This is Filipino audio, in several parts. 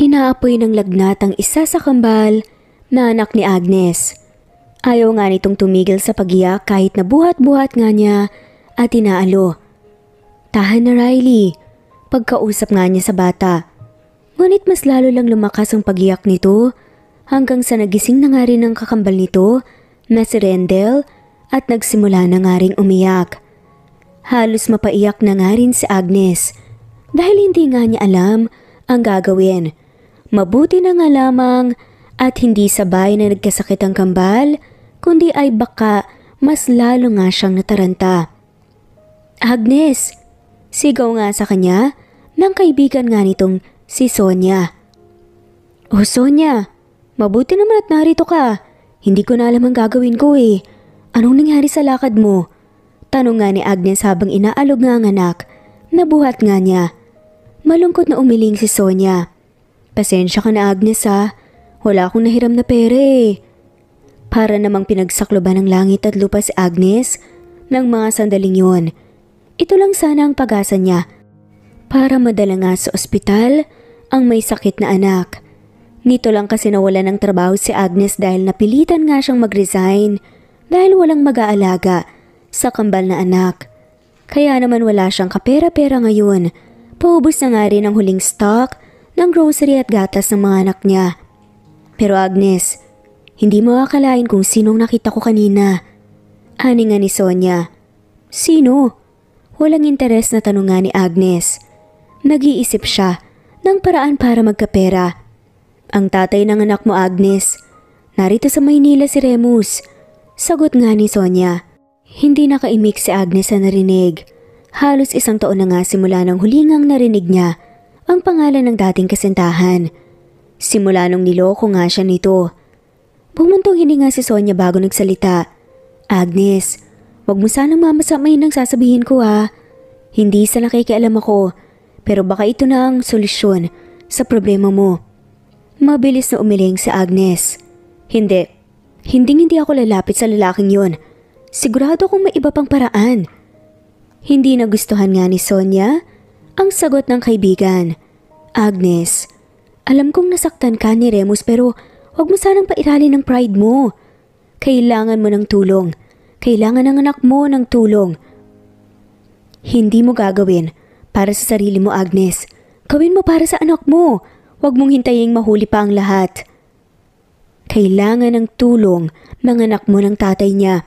Inaapoy ng lagnat ang isa sa kambal na anak ni Agnes. Ayaw nga nitong tumigil sa pagiyak kahit na buhat-buhat nga niya at inaalo. Tahan na Riley, pagkausap nga niya sa bata. Ngunit mas lalo lang lumakas ang pagiyak nito hanggang sa nagising na nga rin ang kakambal nito na si Rendell at nagsimula na nga rin umiyak. Halos mapaiyak na nga rin si Agnes dahil hindi nga niya alam ang gagawin. Mabuti na nga lamang at hindi sabay na nagkasakit ang kambal, kundi ay baka mas lalo nga siyang nataranta. Agnes! Sigaw nga sa kanya ng kaibigan nga nitong si Sonia. O oh, Sonia, mabuti naman at narito ka. Hindi ko na alam ang gagawin ko eh. Anong nangyari sa lakad mo? Tanong nga ni Agnes habang inaalog nga ang anak. na buhat nga niya. Malungkot na umiling si Sonia. Pasensya ka na Agnes ha. Wala akong nahiram na pera eh. Para namang pinagsakloban ng langit at lupa si Agnes ng mga sandaling yon. Ito lang sana ang pag-asa niya para madala nga sa ospital ang may sakit na anak. Nito lang kasi nawala ng trabaho si Agnes dahil napilitan nga siyang mag-resign dahil walang mag-aalaga sa kambal na anak. Kaya naman wala siyang kapera-pera ngayon. Paubos na nga rin ang huling stock ng grocery at gatas ng mga anak niya. Pero Agnes, hindi mo akalain kung sinong nakita ko kanina. Ani nga ni Sonia. Sino? Walang interes na tanungan ni Agnes. Nag-iisip siya ng paraan para magkapera. Ang tatay ng anak mo Agnes, narito sa Maynila si Remus. Sagot nga ni Sonia. Hindi nakaimik si Agnes sa narinig. Halos isang taon na nga simula ng hulingang narinig niya ang pangalan ng dating kasintahan. Simula nung niloko nga siya nito. Bumuntong hininga si Sonya bago nagsalita. Agnes, wag mo sanang mamasamain ang sasabihin ko ha. Ah. Hindi sa nakikialam ako, pero baka ito na ang solusyon sa problema mo. Mabilis na umiling si Agnes. Hindi. Hinding hindi ako lalapit sa lalaking yon. Sigurado akong may iba pang paraan. Hindi nagustuhan nga ni Sonya ang sagot ng kaibigan, Agnes, alam kong nasaktan ka ni Remus pero huwag mo sanang pairali ng pride mo. Kailangan mo ng tulong. Kailangan ng anak mo ng tulong. Hindi mo gagawin para sa sarili mo Agnes. Gawin mo para sa anak mo. Huwag mong hintayin mahuli pa ang lahat. Kailangan ng tulong ng anak mo ng tatay niya.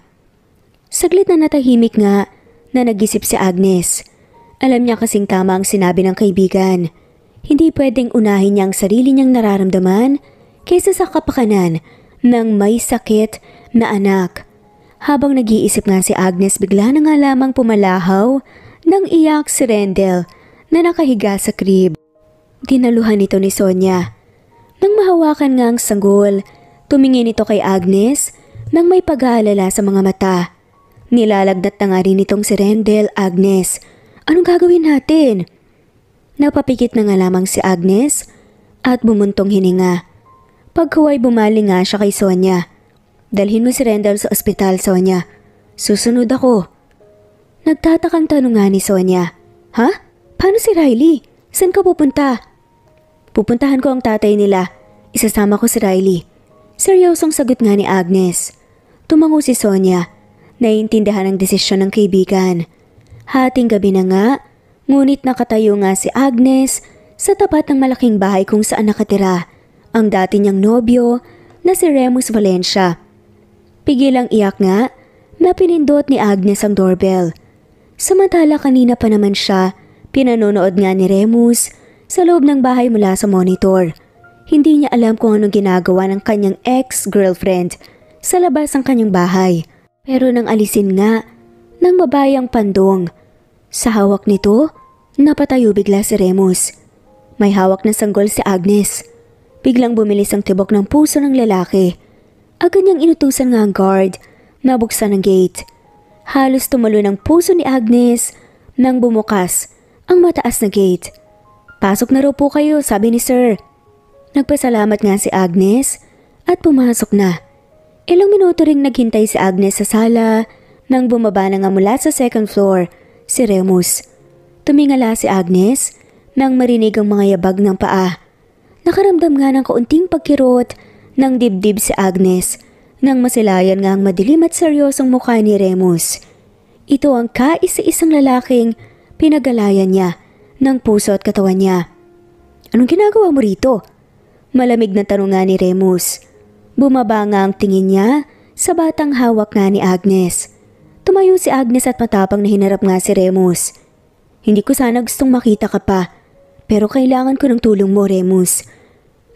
Saglit na natahimik nga na nag-isip si Agnes. Alam niya kasing tama ang sinabi ng kaibigan. Hindi pwedeng unahin niya ang sarili niyang nararamdaman kaysa sa kapakanan ng may sakit na anak. Habang nag-iisip nga si Agnes bigla na nga lamang pumalahaw nang iyak si Rendel na nakahiga sa crib. Dinaluhan ito ni Sonia. Nang mahawakan nga ang sanggol, tumingin ito kay Agnes nang may pag-aalala sa mga mata. Nilalagnat na nga rin itong si Rendel Agnes Anong gagawin natin? Napapikit na nga lamang si Agnes at bumuntong hininga. Pagkaway bumali nga siya kay Sonia. Dalhin mo si Rendell sa ospital, Sonia. Susunod ako. Nagtatakang tanong nga ni Sonia. Ha? Paano si Riley? Saan ka pupunta? Pupuntahan ko ang tatay nila. Isasama ko si Riley. Seryosong sagot nga ni Agnes. Tumango si Sonia. Naiintindihan ang desisyon ng kaibigan. Hating gabi na nga, ngunit nakatayo nga si Agnes sa tapat ng malaking bahay kung saan nakatira ang dati niyang nobyo na si Remus Valencia. Pigilang iyak nga na pinindot ni Agnes ang doorbell. Samantala kanina pa naman siya pinanonood nga ni Remus sa loob ng bahay mula sa monitor. Hindi niya alam kung anong ginagawa ng kanyang ex-girlfriend sa labas ng kanyang bahay. Pero nang alisin nga ng babayang pandong sa hawak nito, napatayo bigla si Remus. May hawak na sanggol si Agnes. Biglang bumilis ang tibok ng puso ng lalaki. Agad niyang inutusan nga ang guard na buksan ang gate. Halos tumalo ng puso ni Agnes nang bumukas ang mataas na gate. Pasok na raw po kayo, sabi ni sir. Nagpasalamat nga si Agnes at pumasok na. Ilang minuto ring naghintay si Agnes sa sala nang bumaba na nga mula sa second floor si Remus. Tumingala si Agnes nang marinig ang mga yabag ng paa. Nakaramdam nga ng kaunting pagkirot ng dibdib si Agnes nang masilayan nga ang madilim at seryosong mukha ni Remus. Ito ang kaisa-isang lalaking pinagalayan niya ng puso at katawan niya. Anong ginagawa mo rito? Malamig na tanong nga ni Remus. Bumaba nga ang tingin niya sa batang hawak nga ni Agnes. Tumayo si Agnes at matapang na hinarap nga si Remus. Hindi ko sana gustong makita ka pa, pero kailangan ko ng tulong mo, Remus.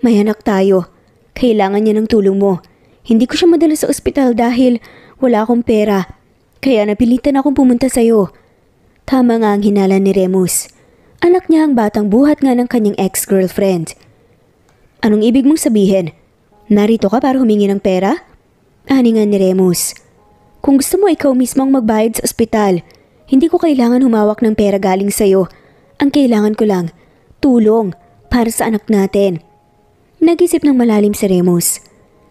May anak tayo. Kailangan niya ng tulong mo. Hindi ko siya madala sa ospital dahil wala akong pera. Kaya napilitan akong pumunta sa iyo. Tama nga ang hinala ni Remus. Anak niya ang batang buhat nga ng kanyang ex-girlfriend. Anong ibig mong sabihin? Narito ka para humingi ng pera? Aningan ni Remus. Kung gusto mo ikaw mismo ang magbayad sa ospital, hindi ko kailangan humawak ng pera galing sa'yo. Ang kailangan ko lang, tulong para sa anak natin. Nag-isip ng malalim si Remus.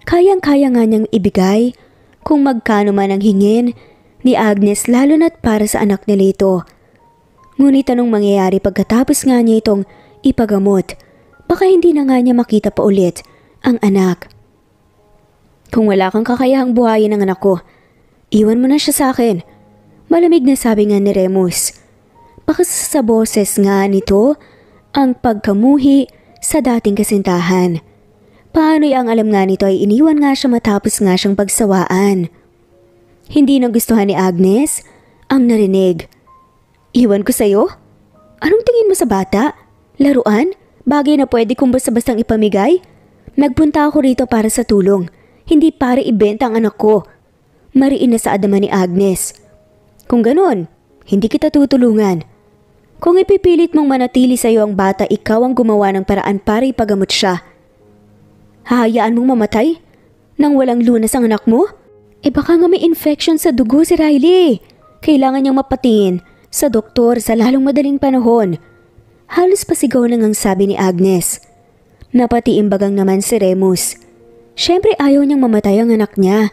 Kayang-kaya nga niyang ibigay kung magkano man ang hingin ni Agnes lalo na't para sa anak nila ito. Ngunit anong mangyayari pagkatapos nga niya itong ipagamot? Baka hindi na nga niya makita pa ulit ang anak. Kung wala kang kakayahang buhayin ng anak ko, Iwan mo na siya sa akin. Malamig na sabi nga ni Remus. Pakas sa boses nga nito ang pagkamuhi sa dating kasintahan. Paano'y ang alam nga nito ay iniwan nga siya matapos nga siyang pagsawaan. Hindi gustuhan ni Agnes ang narinig. Iwan ko sa'yo? Anong tingin mo sa bata? Laruan? Bagay na pwede kong basta-bastang ipamigay? Nagpunta ako rito para sa tulong. Hindi para ibenta ang anak ko mariin na sa adama ni Agnes. Kung ganon, hindi kita tutulungan. Kung ipipilit mong manatili sa iyo ang bata, ikaw ang gumawa ng paraan para ipagamot siya. Hahayaan mong mamatay? Nang walang lunas ang anak mo? Eh baka nga may infection sa dugo si Riley. Kailangan niyang mapatingin sa doktor sa lalong madaling panahon. Halos pasigaw lang ang sabi ni Agnes. Napatiimbagang naman si Remus. Siyempre ayaw niyang mamatay ang anak niya.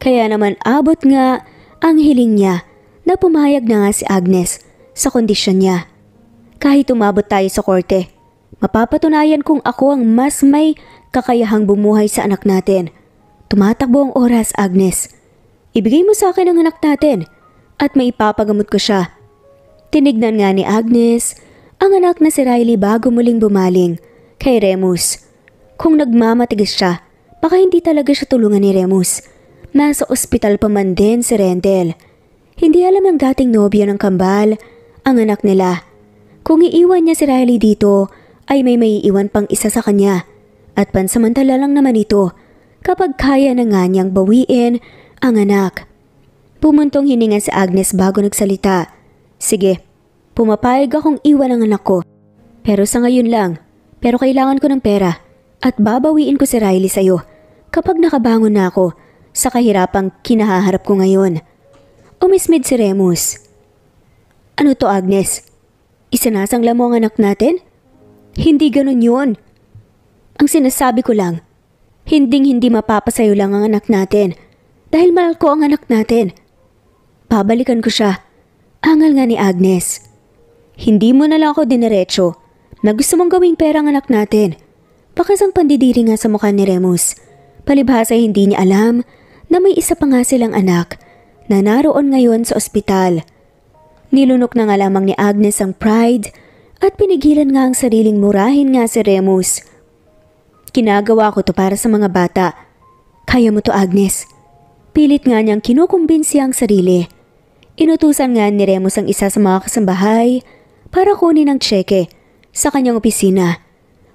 Kaya naman abot nga ang hiling niya na pumayag na nga si Agnes sa kondisyon niya. Kahit umabot tayo sa korte, mapapatunayan kung ako ang mas may kakayahang bumuhay sa anak natin. Tumatakbo ang oras, Agnes. Ibigay mo sa akin ang anak natin at maipapagamot ko siya. Tinignan nga ni Agnes ang anak na si Riley bago muling bumaling kay Remus. Kung nagmamatigas siya, baka hindi talaga siya tulungan ni Remus. Nasa ospital pa man din si Rendel. Hindi alam ng dating nobyo ng kambal, ang anak nila. Kung iiwan niya si Riley dito, ay may maiiwan pang isa sa kanya. At pansamantala lang naman ito kapag kaya na nga niyang bawiin ang anak. Pumuntong hininga si Agnes bago nagsalita. Sige, pumapayag akong iwan ang anak ko. Pero sa ngayon lang, pero kailangan ko ng pera at babawiin ko si Riley sa'yo kapag nakabangon na ako sa kahirapang kinahaharap ko ngayon. Umismid si Remus. Ano to Agnes? Isinasangla mo ang anak natin? Hindi ganun yun. Ang sinasabi ko lang, hinding hindi mapapasayo lang ang anak natin dahil mahal ko ang anak natin. Pabalikan ko siya. Angal nga ni Agnes. Hindi mo na lang ako diniretso na gusto mong gawing pera ang anak natin. Bakas pandidiri nga sa mukha ni Remus. Palibhasa hindi niya alam na may isa pa nga silang anak na naroon ngayon sa ospital. Nilunok na nga lamang ni Agnes ang pride at pinigilan nga ang sariling murahin nga si Remus. Kinagawa ko to para sa mga bata. Kaya mo to Agnes. Pilit nga niyang kinukumbinsi ang sarili. Inutusan nga ni Remus ang isa sa mga kasambahay para kunin ang tseke sa kanyang opisina.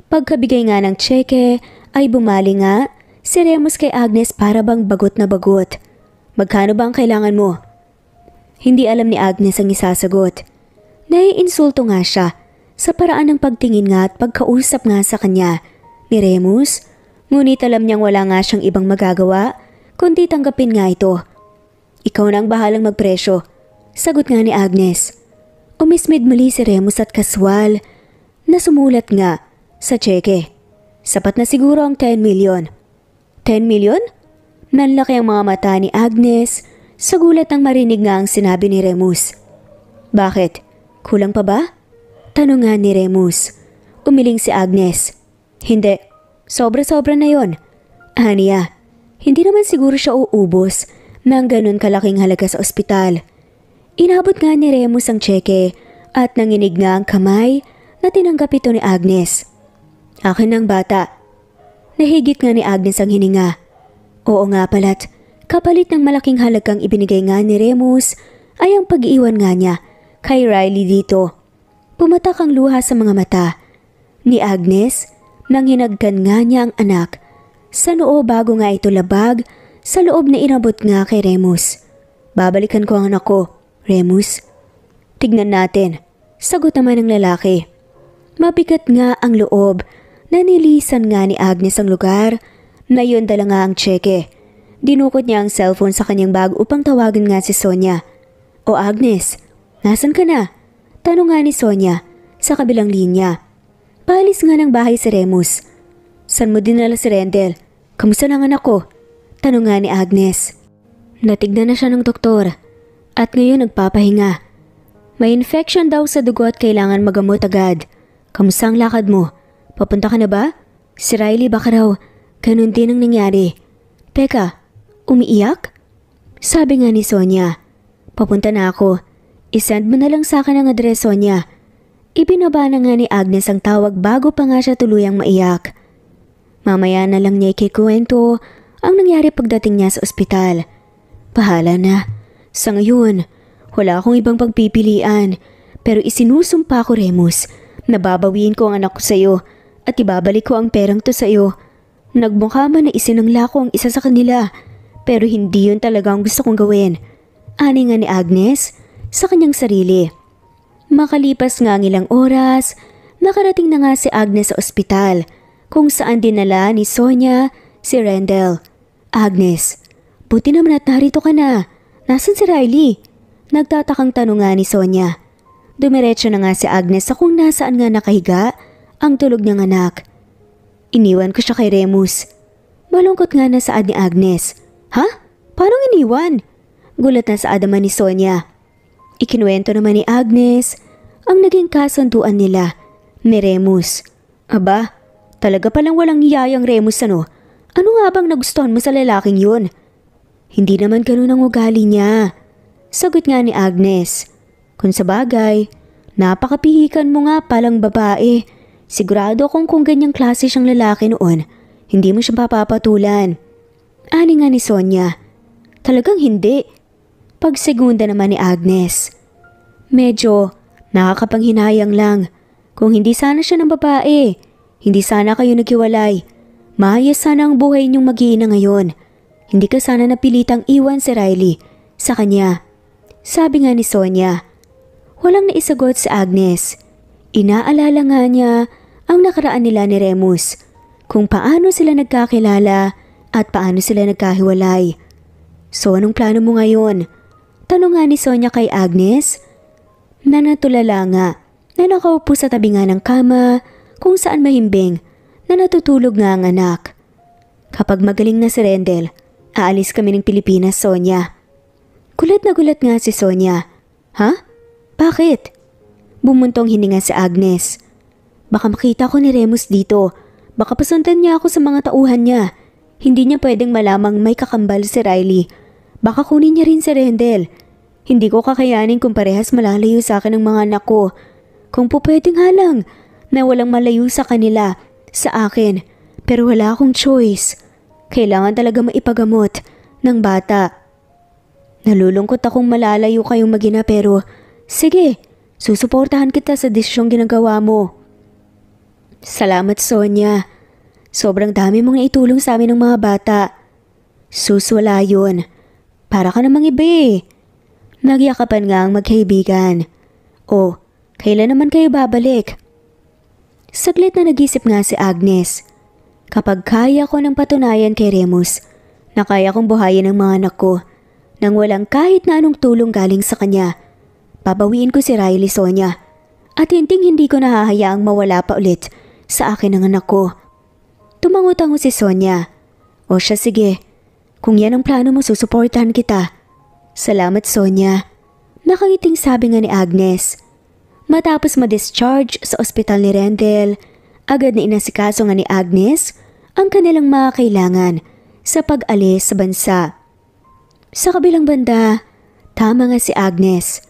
Pagkabigay nga ng tseke ay bumali nga Si Remus kay Agnes para bang bagot na bagot. Magkano ba ang kailangan mo? Hindi alam ni Agnes ang isasagot. Naiinsulto nga siya sa paraan ng pagtingin nga at pagkausap nga sa kanya ni Remus. Ngunit alam niyang wala nga siyang ibang magagawa kundi tanggapin nga ito. Ikaw na ang bahalang magpresyo. Sagot nga ni Agnes. Umismid muli si Remus at kaswal na sumulat nga sa tseke. Sapat na siguro ang 10 million. 10 million? Nanlaki ang mga mata ni Agnes sa gulat ang marinig nga ang sinabi ni Remus. Bakit? Kulang pa ba? Tanong nga ni Remus. Umiling si Agnes. Hindi. Sobra-sobra na yon. Aniya, hindi naman siguro siya uubos ng ganun kalaking halaga sa ospital. Inabot nga ni Remus ang tseke at nanginig nga ang kamay na tinanggap ito ni Agnes. Akin ng bata, Nahigit nga ni Agnes ang hininga. Oo nga pala't, kapalit ng malaking halagang ibinigay nga ni Remus ay ang pag-iwan nga niya kay Riley dito. Pumatak ang luha sa mga mata. Ni Agnes, nang hinagkan nga niya ang anak, sa noo bago nga ito labag, sa loob na inabot nga kay Remus. Babalikan ko ang anak ko, Remus. Tignan natin, sagot naman ng lalaki. Mabigat nga ang loob Nanilisan nga ni Agnes ang lugar. Ngayon dala nga ang tseke. Dinukot niya ang cellphone sa kanyang bag upang tawagin nga si Sonia. O Agnes, nasan ka na? Tanong nga ni Sonia sa kabilang linya. Paalis nga ng bahay si Remus. San mo dinala si Rendel? Kamusta ng anak ko? Tanong nga ni Agnes. Natignan na siya ng doktor at ngayon nagpapahinga. May infection daw sa dugo at kailangan magamot agad. Kamusta ang lakad mo? Papunta ka na ba? Si Riley baka raw, ganun din ang nangyari. Teka, umiiyak? Sabi nga ni Sonia, papunta na ako. Isend mo na lang sa akin ang adres, Sonia. Ibinaba na nga ni Agnes ang tawag bago pa nga siya tuluyang maiyak. Mamaya na lang niya ikikwento ang nangyari pagdating niya sa ospital. Pahala na. Sa ngayon, wala akong ibang pagpipilian. Pero isinusumpa ko, Remus, na babawiin ko ang anak ko sa'yo at ibabalik ko ang perang to sa iyo. Nagmukha man na isinangla ko ang isa sa kanila pero hindi yun talaga ang gusto kong gawin. Ani nga ni Agnes sa kanyang sarili. Makalipas nga ilang oras, nakarating na nga si Agnes sa ospital kung saan dinala ni Sonia si Rendell. Agnes, buti naman at narito ka na. Nasaan si Riley? Nagtatakang tanong nga ni Sonia. Dumiretso na nga si Agnes sa kung nasaan nga nakahiga ang tulog ng anak. Iniwan ko siya kay Remus. Malungkot nga na saad ni Agnes. Ha? Paano iniwan? Gulat na sa adaman ni Sonia. Ikinuwento naman ni Agnes ang naging kasunduan nila ni Remus. Aba, talaga palang walang yayang Remus ano? Ano nga bang nagustuhan mo sa lalaking yun? Hindi naman ganun ang ugali niya. Sagot nga ni Agnes. Kung sa bagay, napakapihikan mo nga palang babae. Sigurado akong kung ganyang klase siyang lalaki noon, hindi mo siya papapatulan. Ani nga ni Sonia. Talagang hindi. Pagsegunda naman ni Agnes. Medyo nakakapanghinayang lang. Kung hindi sana siya ng babae, hindi sana kayo naghiwalay. Maayos sana ang buhay niyong mag-iina ngayon. Hindi ka sana napilitang iwan si Riley sa kanya. Sabi nga ni Sonia. Walang naisagot si Agnes. Inaalala nga niya ang nakaraan nila ni Remus, kung paano sila nagkakilala at paano sila nagkahiwalay. So anong plano mo ngayon? Tanong nga ni Sonya kay Agnes na natulala nga na nakaupo sa tabi nga ng kama kung saan mahimbing na natutulog nga ang anak. Kapag magaling na si Rendel, aalis kami ng Pilipinas, Sonya. Gulat na gulat nga si Sonya. Ha? Bakit? Bumuntong hininga si Agnes. Baka makita ko ni Remus dito. Baka pasuntan niya ako sa mga tauhan niya. Hindi niya pwedeng malamang may kakambal si Riley. Baka kunin niya rin si Rendel. Hindi ko kakayanin kung parehas malalayo sa akin ng mga anak ko. Kung po pwedeng halang na walang malayo sa kanila, sa akin. Pero wala akong choice. Kailangan talaga maipagamot ng bata. Nalulungkot akong malalayo kayong magina pero sige, Susuportahan kita sa desisyong ginagawa mo. Salamat Sonia. Sobrang dami mong naitulong sa amin ng mga bata. Sus, wala yun. Para ka namang iba eh. Nagyakapan nga ang magkaibigan. O, kailan naman kayo babalik? Saglit na nag-isip nga si Agnes. Kapag kaya ko ng patunayan kay Remus, na kaya kong buhayin ang mga anak ko, nang walang kahit na anong tulong galing sa kanya, Babawiin ko si Riley Sonia at hinting hindi ko nahahayaang mawala pa ulit sa akin ang anak ko. tumangot ang si Sonia. O siya sige, kung yan ang plano mo susuportahan kita. Salamat Sonia. Nakangiting sabi nga ni Agnes. Matapos ma-discharge sa ospital ni Rendel, agad na inasikaso nga ni Agnes ang kanilang mga kailangan sa pag-alis sa bansa. Sa kabilang banda, tama nga si Agnes.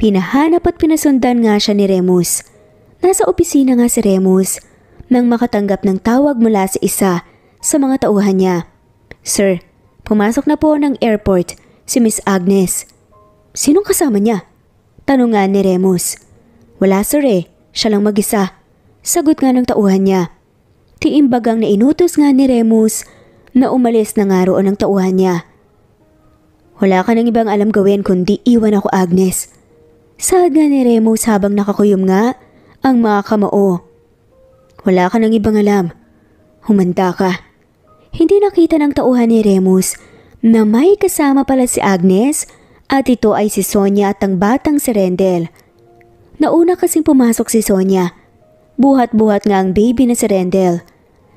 Pinahanap at pinasundan nga siya ni Remus. Nasa opisina nga si Remus nang makatanggap ng tawag mula sa isa sa mga tauhan niya. Sir, pumasok na po ng airport si Miss Agnes. Sinong kasama niya? Tanong nga ni Remus. Wala sir eh, siya lang mag-isa. Sagot nga ng tauhan niya. Tiimbagang na inutos nga ni Remus na umalis na nga roon ang tauhan niya. Wala ka ng ibang alam gawin kundi iwan ako Agnes. Saad nga ni Remus habang nakakuyom nga ang mga kamao. Wala ka ng ibang alam. Humanta ka. Hindi nakita ng tauhan ni Remus na may kasama pala si Agnes at ito ay si Sonia at ang batang si Rendel. Nauna kasing pumasok si Sonia. Buhat-buhat nga ang baby na si Rendel.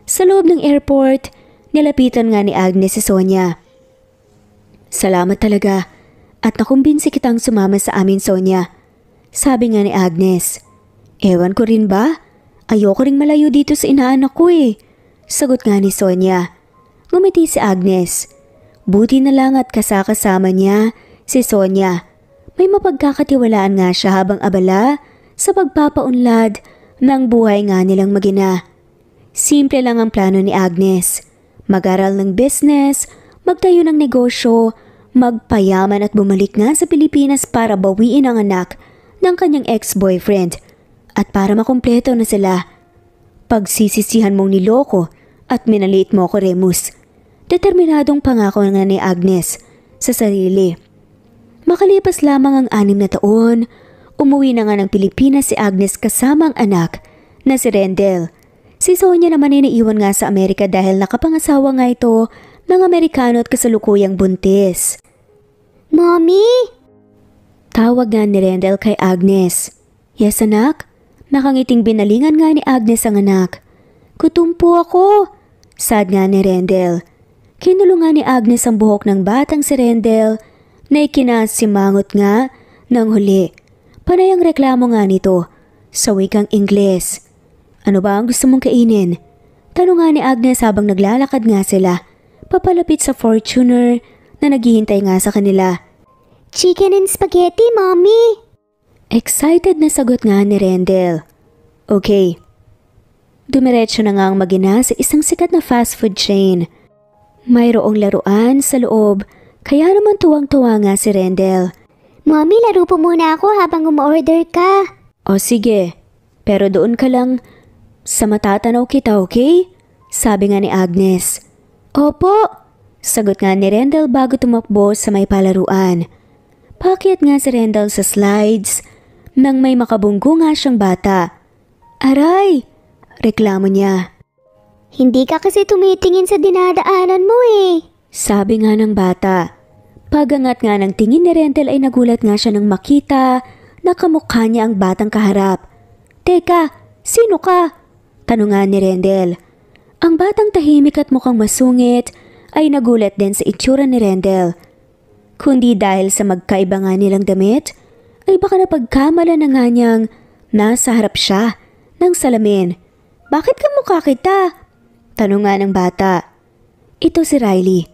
Sa loob ng airport, nilapitan nga ni Agnes si Sonia. Salamat talaga at nakumbinsi kitang sumama sa amin Sonia. Sabi nga ni Agnes. Ewan ko rin ba? Ayoko ring malayo dito sa inaanak ko eh. Sagot nga ni Sonia. Ngumiti si Agnes. Buti na lang at kasakasama niya si Sonia. May mapagkakatiwalaan nga siya habang abala sa pagpapaunlad ng buhay nga nilang magina. Simple lang ang plano ni Agnes. Mag-aral ng business, magtayo ng negosyo magpayaman at bumalik nga sa Pilipinas para bawiin ang anak ng kanyang ex-boyfriend at para makumpleto na sila. Pagsisisihan mong niloko at minaliit mo ko Remus. Determinadong pangako nga ni Agnes sa sarili. Makalipas lamang ang anim na taon, umuwi na nga ng Pilipinas si Agnes kasama ang anak na si Rendell. Si Sonia naman iniiwan nga sa Amerika dahil nakapangasawa nga ito ng Amerikano at kasalukuyang buntis. Mommy! Tawag nga ni Rendell kay Agnes. Yes anak? Nakangiting binalingan nga ni Agnes ang anak. Kutumpo ako! Sad nga ni Rendell. Kinulungan ni Agnes ang buhok ng batang si Rendell na ikinasimangot nga ng huli. Panay ang reklamo nga nito sa wikang Ingles. Ano ba ang gusto mong kainin? Tanong nga ni Agnes habang naglalakad nga sila papalapit sa Fortuner na naghihintay nga sa kanila. Chicken and spaghetti, mommy! Excited na sagot nga ni Rendell. Okay. Dumiretso na nga ang magina sa isang sikat na fast food chain. Mayroong laruan sa loob, kaya naman tuwang-tuwa nga si Rendell. Mommy, laro po muna ako habang umorder ka. O sige, pero doon ka lang sa matatanaw kita, okay? Sabi nga ni Agnes. Opo, sagot nga ni Rendell bago tumakbo sa may palaruan. Pakyat nga si Rendell sa slides nang may makabunggo nga siyang bata. Aray! Reklamo niya. Hindi ka kasi tumitingin sa dinadaanan mo eh. Sabi nga ng bata. Pagangat nga ng tingin ni Rentel ay nagulat nga siya nang makita na kamukha niya ang batang kaharap. Teka, sino ka? Tanong nga ni Rendel. Ang batang tahimik at mukhang masungit ay nagulat din sa itsura ni Rendell. Kundi dahil sa magkaiba nga nilang damit, ay baka napagkamala na nga niyang nasa harap siya ng salamin. Bakit ka mukha kita? Tanong nga ng bata. Ito si Riley,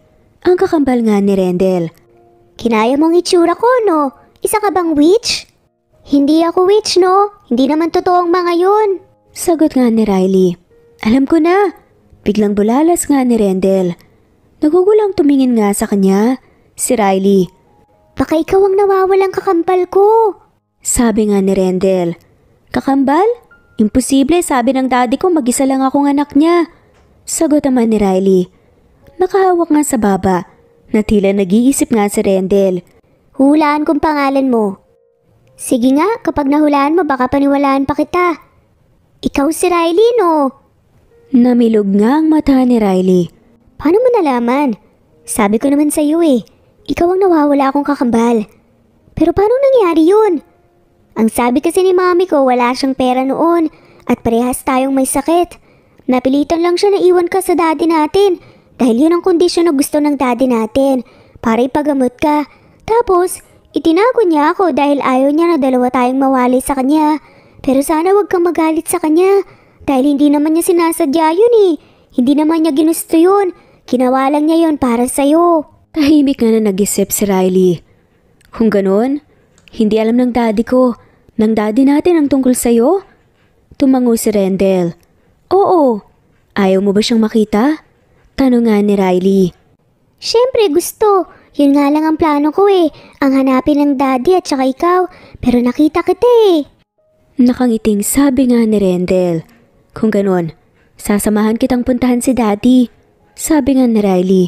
ang kakambal nga ni Rendell. Kinaya mong itsura ko, no? Isa ka bang witch? Hindi ako witch, no? Hindi naman totoong mga yun. Sagot nga ni Riley. Alam ko na, Biglang bulalas nga ni Rendel. Nagugulang tumingin nga sa kanya si Riley. Baka ikaw ang nawawalang kakambal ko. Sabi nga ni Rendel. Kakambal? Imposible sabi ng daddy ko mag-isa lang akong anak niya. Sagot naman ni Riley. Nakahawak nga sa baba na tila nag-iisip nga si Rendel. Hulaan kong pangalan mo. Sige nga, kapag nahulaan mo baka paniwalaan pa kita. Ikaw si Riley no? Namilog nga ang mata ni Riley. Paano mo nalaman? Sabi ko naman sa'yo eh, ikaw ang nawawala akong kakambal. Pero paano nangyari yun? Ang sabi kasi ni mami ko wala siyang pera noon at parehas tayong may sakit. Napilitan lang siya na iwan ka sa daddy natin dahil yun ang kondisyon na gusto ng daddy natin para ipagamot ka. Tapos, itinago niya ako dahil ayaw niya na dalawa tayong mawali sa kanya. Pero sana wag kang magalit sa kanya dahil hindi naman niya sinasadya yun eh. Hindi naman niya ginusto yun. Ginawa niya yun para sa'yo. Tahimik na na nag-isip si Riley. Kung ganon, hindi alam ng daddy ko. Nang daddy natin ang tungkol sa'yo? Tumango si Rendell. Oo. Ayaw mo ba siyang makita? Tanong nga ni Riley. Siyempre gusto. Yun nga lang ang plano ko eh. Ang hanapin ng daddy at saka ikaw. Pero nakita kita eh. Nakangiting sabi nga ni Rendell. Kung ganon, sasamahan kitang puntahan si daddy. Sabi nga ni Riley.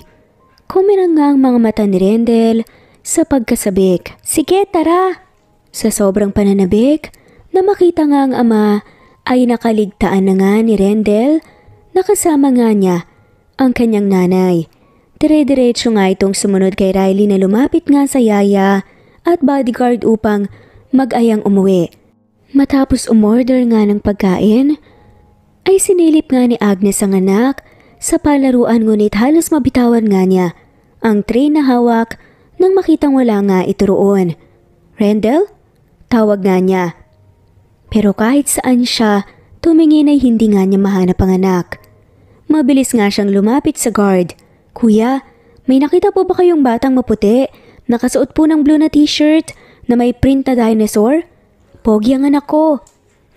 Kumirang nga ang mga mata ni Rendel sa pagkasabik. Sige, tara! Sa sobrang pananabik, na makita nga ang ama ay nakaligtaan na nga ni Rendel nakasama nga niya ang kanyang nanay. Dire-diretso nga itong sumunod kay Riley na lumapit nga sa yaya at bodyguard upang mag-ayang umuwi. Matapos umorder nga ng pagkain, ay sinilip nga ni Agnes ang anak sa palaruan ngunit halos mabitawan nga niya ang tray na hawak nang makitang wala nga ito roon. Rendell? Tawag nga niya. Pero kahit saan siya, tumingin ay hindi nga niya mahanap ang anak. Mabilis nga siyang lumapit sa guard. Kuya, may nakita po ba kayong batang maputi? Nakasuot po ng blue na t-shirt na may print na dinosaur? Pogi ang anak ko.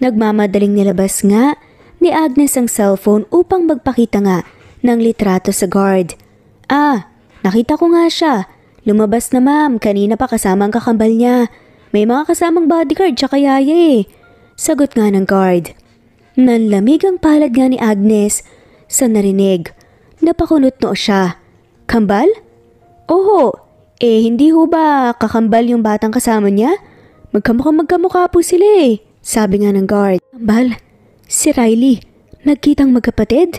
Nagmamadaling nilabas nga ni Agnes ang cellphone upang magpakita nga ng litrato sa guard. Ah, nakita ko nga siya. Lumabas na ma'am, kanina pa kasama ang kakambal niya. May mga kasamang bodyguard siya kaya eh. Sagot nga ng guard. Nanlamig ang palad nga ni Agnes sa narinig. Napakunot noo siya. Kambal? Oho, eh hindi ho ba kakambal yung batang kasama niya? Magkamukha magkamukha po sila eh, sabi nga ng guard. Kambal, Si Riley, nagkitang magkapatid?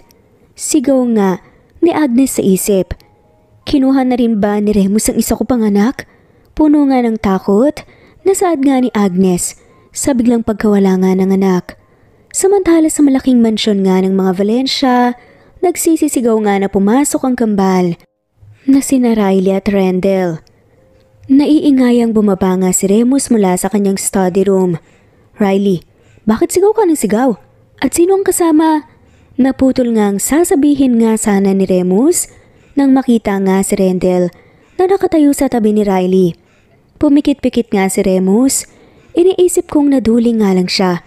Sigaw nga ni Agnes sa isip. Kinuha na rin ba ni Remus ang isa ko pang anak? Puno nga ng takot. Nasaad nga ni Agnes sa biglang pagkawala nga ng anak. Samantala sa malaking mansyon nga ng mga Valencia, nagsisisigaw nga na pumasok ang kambal na sina Riley at Rendell. Naiingayang bumaba nga si Remus mula sa kanyang study room. Riley, bakit sigaw ka ng sigaw? At sino ang kasama? Naputol nga ang sasabihin nga sana ni Remus nang makita nga si Rendel na nakatayo sa tabi ni Riley. Pumikit-pikit nga si Remus, iniisip kong naduling nga lang siya.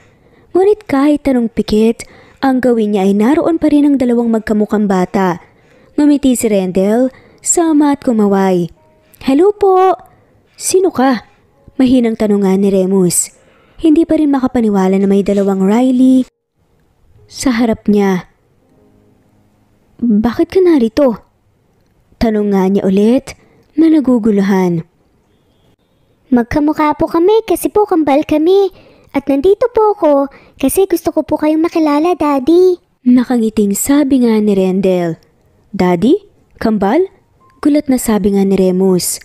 Ngunit kahit tanong pikit, ang gawin niya ay naroon pa rin ang dalawang magkamukhang bata. Ngumiti si Rendel, sama at kumaway. Hello po! Sino ka? Mahinang tanungan ni Remus. Hindi pa rin makapaniwala na may dalawang Riley sa harap niya. Bakit ka narito? Tanong nga niya ulit na naguguluhan. Magkamukha po kami kasi po kambal kami. At nandito po ako kasi gusto ko po kayong makilala, Daddy. Nakangiting sabi nga ni Rendell. Daddy? Kambal? Gulat na sabi nga ni Remus.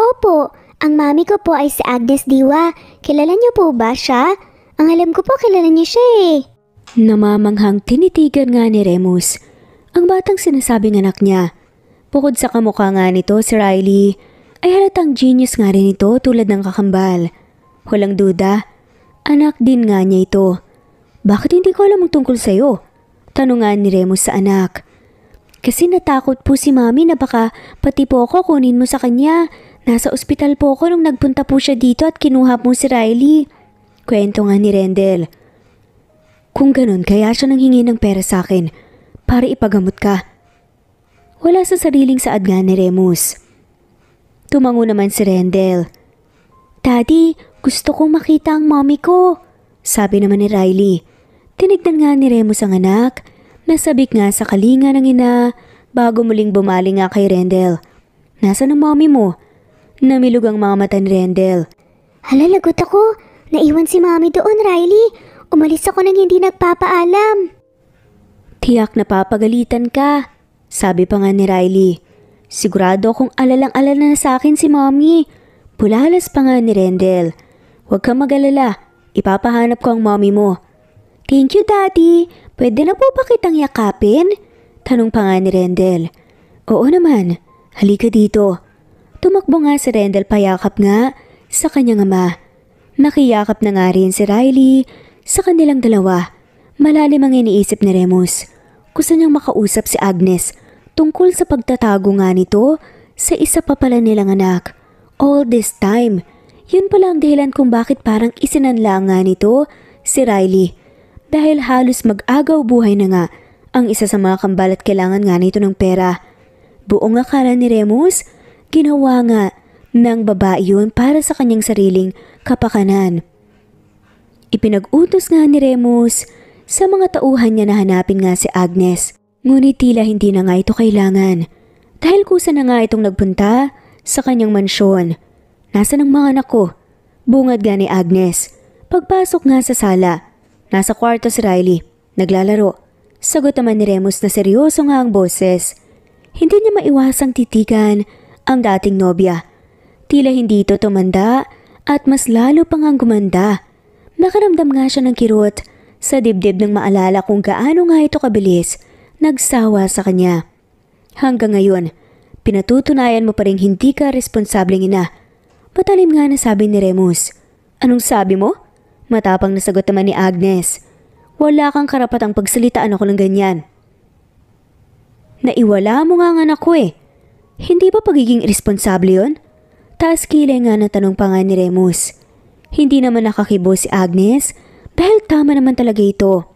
Opo, ang mami ko po ay si Agnes Diwa. Kilala niyo po ba siya? Ang alam ko po kilala niya siya eh. Namamanghang tinitigan nga ni Remus ang batang sinasabing anak niya. Bukod sa kamukha nga nito si Riley, ay halatang genius nga rin ito tulad ng kakambal. Walang duda, anak din nga niya ito. Bakit hindi ko alam ang tungkol sa'yo? Tanong ni Remus sa anak. Kasi natakot po si mami na baka pati po ako kunin mo sa kanya. Nasa ospital po ako nung nagpunta po siya dito at kinuha po si Riley. Kwento nga ni Rendell. Kung ganun, kaya siya nang hingi ng pera sa akin para ipagamot ka. Wala sa sariling saad nga ni Remus. Tumango naman si Rendell. Daddy, gusto kong makita ang mommy ko, sabi naman ni Riley. Tinignan nga ni Remus ang anak, nasabik nga sa kalinga ng ina bago muling bumaling nga kay Rendell. Nasaan ang mommy mo? Namilog ang mga mata ni Rendell. Hala, lagot ako. Naiwan si mommy doon, Riley. Umalis ako nang hindi nagpapaalam. Tiyak na papagalitan ka, sabi pa nga ni Riley. Sigurado akong alalang-alala na sa akin si mommy. Pulalas pa nga ni Rendel. Huwag kang mag-alala, ipapahanap ko ang mommy mo. Thank you, Daddy. Pwede na po ba kitang yakapin? Tanong pa nga ni Rendel. Oo naman, halika dito. Tumakbo nga si Rendel payakap nga sa kanyang ama. Nakiyakap na nga rin si Riley sa kanilang dalawa, malalim ang iniisip ni Remus. Gusto niyang makausap si Agnes tungkol sa pagtatago nga nito sa isa pa pala nilang anak. All this time, yun pala ang dahilan kung bakit parang isinanla nga nito si Riley. Dahil halos mag-agaw buhay na nga ang isa sa mga kambal at kailangan nga nito ng pera. Buong akala ni Remus, ginawa nga ng babae yun para sa kanyang sariling kapakanan. Ipinag-utos nga ni Remus sa mga tauhan niya na hanapin nga si Agnes. Ngunit tila hindi na nga ito kailangan dahil kusa na nga itong nagpunta sa kanyang mansyon. Nasaan ng mga anak ko? Bungad nga ni Agnes. Pagpasok nga sa sala, nasa kwarto si Riley, naglalaro. Sagot naman ni Remus na seryoso nga ang boses. Hindi niya maiwasang titigan ang dating nobya. Tila hindi ito tumanda at mas lalo pang ang gumanda. Nakaramdam nga siya ng kirot sa dibdib ng maalala kung gaano nga ito kabilis nagsawa sa kanya. Hanggang ngayon, pinatutunayan mo pa rin hindi ka responsableng ina. Matalim nga na sabi ni Remus. Anong sabi mo? Matapang na sagot naman ni Agnes. Wala kang karapatang pagsalitaan ako ng ganyan. Naiwala mo nga ang anak ko eh. Hindi ba pagiging irresponsable yon? Taas kilay nga na tanong pa nga ni Remus. Hindi naman nakakibo si Agnes dahil tama naman talaga ito.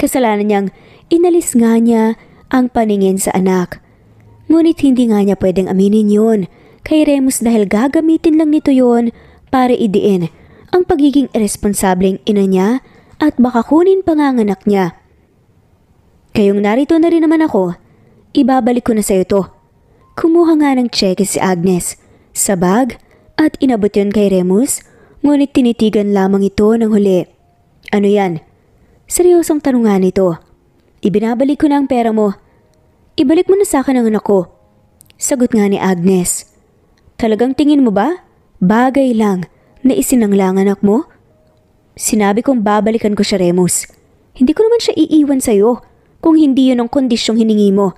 Kasalanan niyang inalis nga niya ang paningin sa anak. Ngunit hindi nga niya pwedeng aminin yon kay Remus dahil gagamitin lang nito yon para idiin ang pagiging irresponsableng ina niya at baka kunin panganganak niya. Kayong narito na rin naman ako, ibabalik ko na sa iyo to. Kumuha nga ng cheque si Agnes sa bag at inabot yon kay Remus Ngunit tinitigan lamang ito ng huli. Ano yan? Seryosong tanungan ito. Ibinabalik ko na ang pera mo. Ibalik mo na sa akin ang anak ko. Sagot nga ni Agnes. Talagang tingin mo ba? Bagay lang na isinanglang anak mo? Sinabi kong babalikan ko siya, Remus. Hindi ko naman siya iiwan sa'yo kung hindi yun ang kondisyong hiningi mo.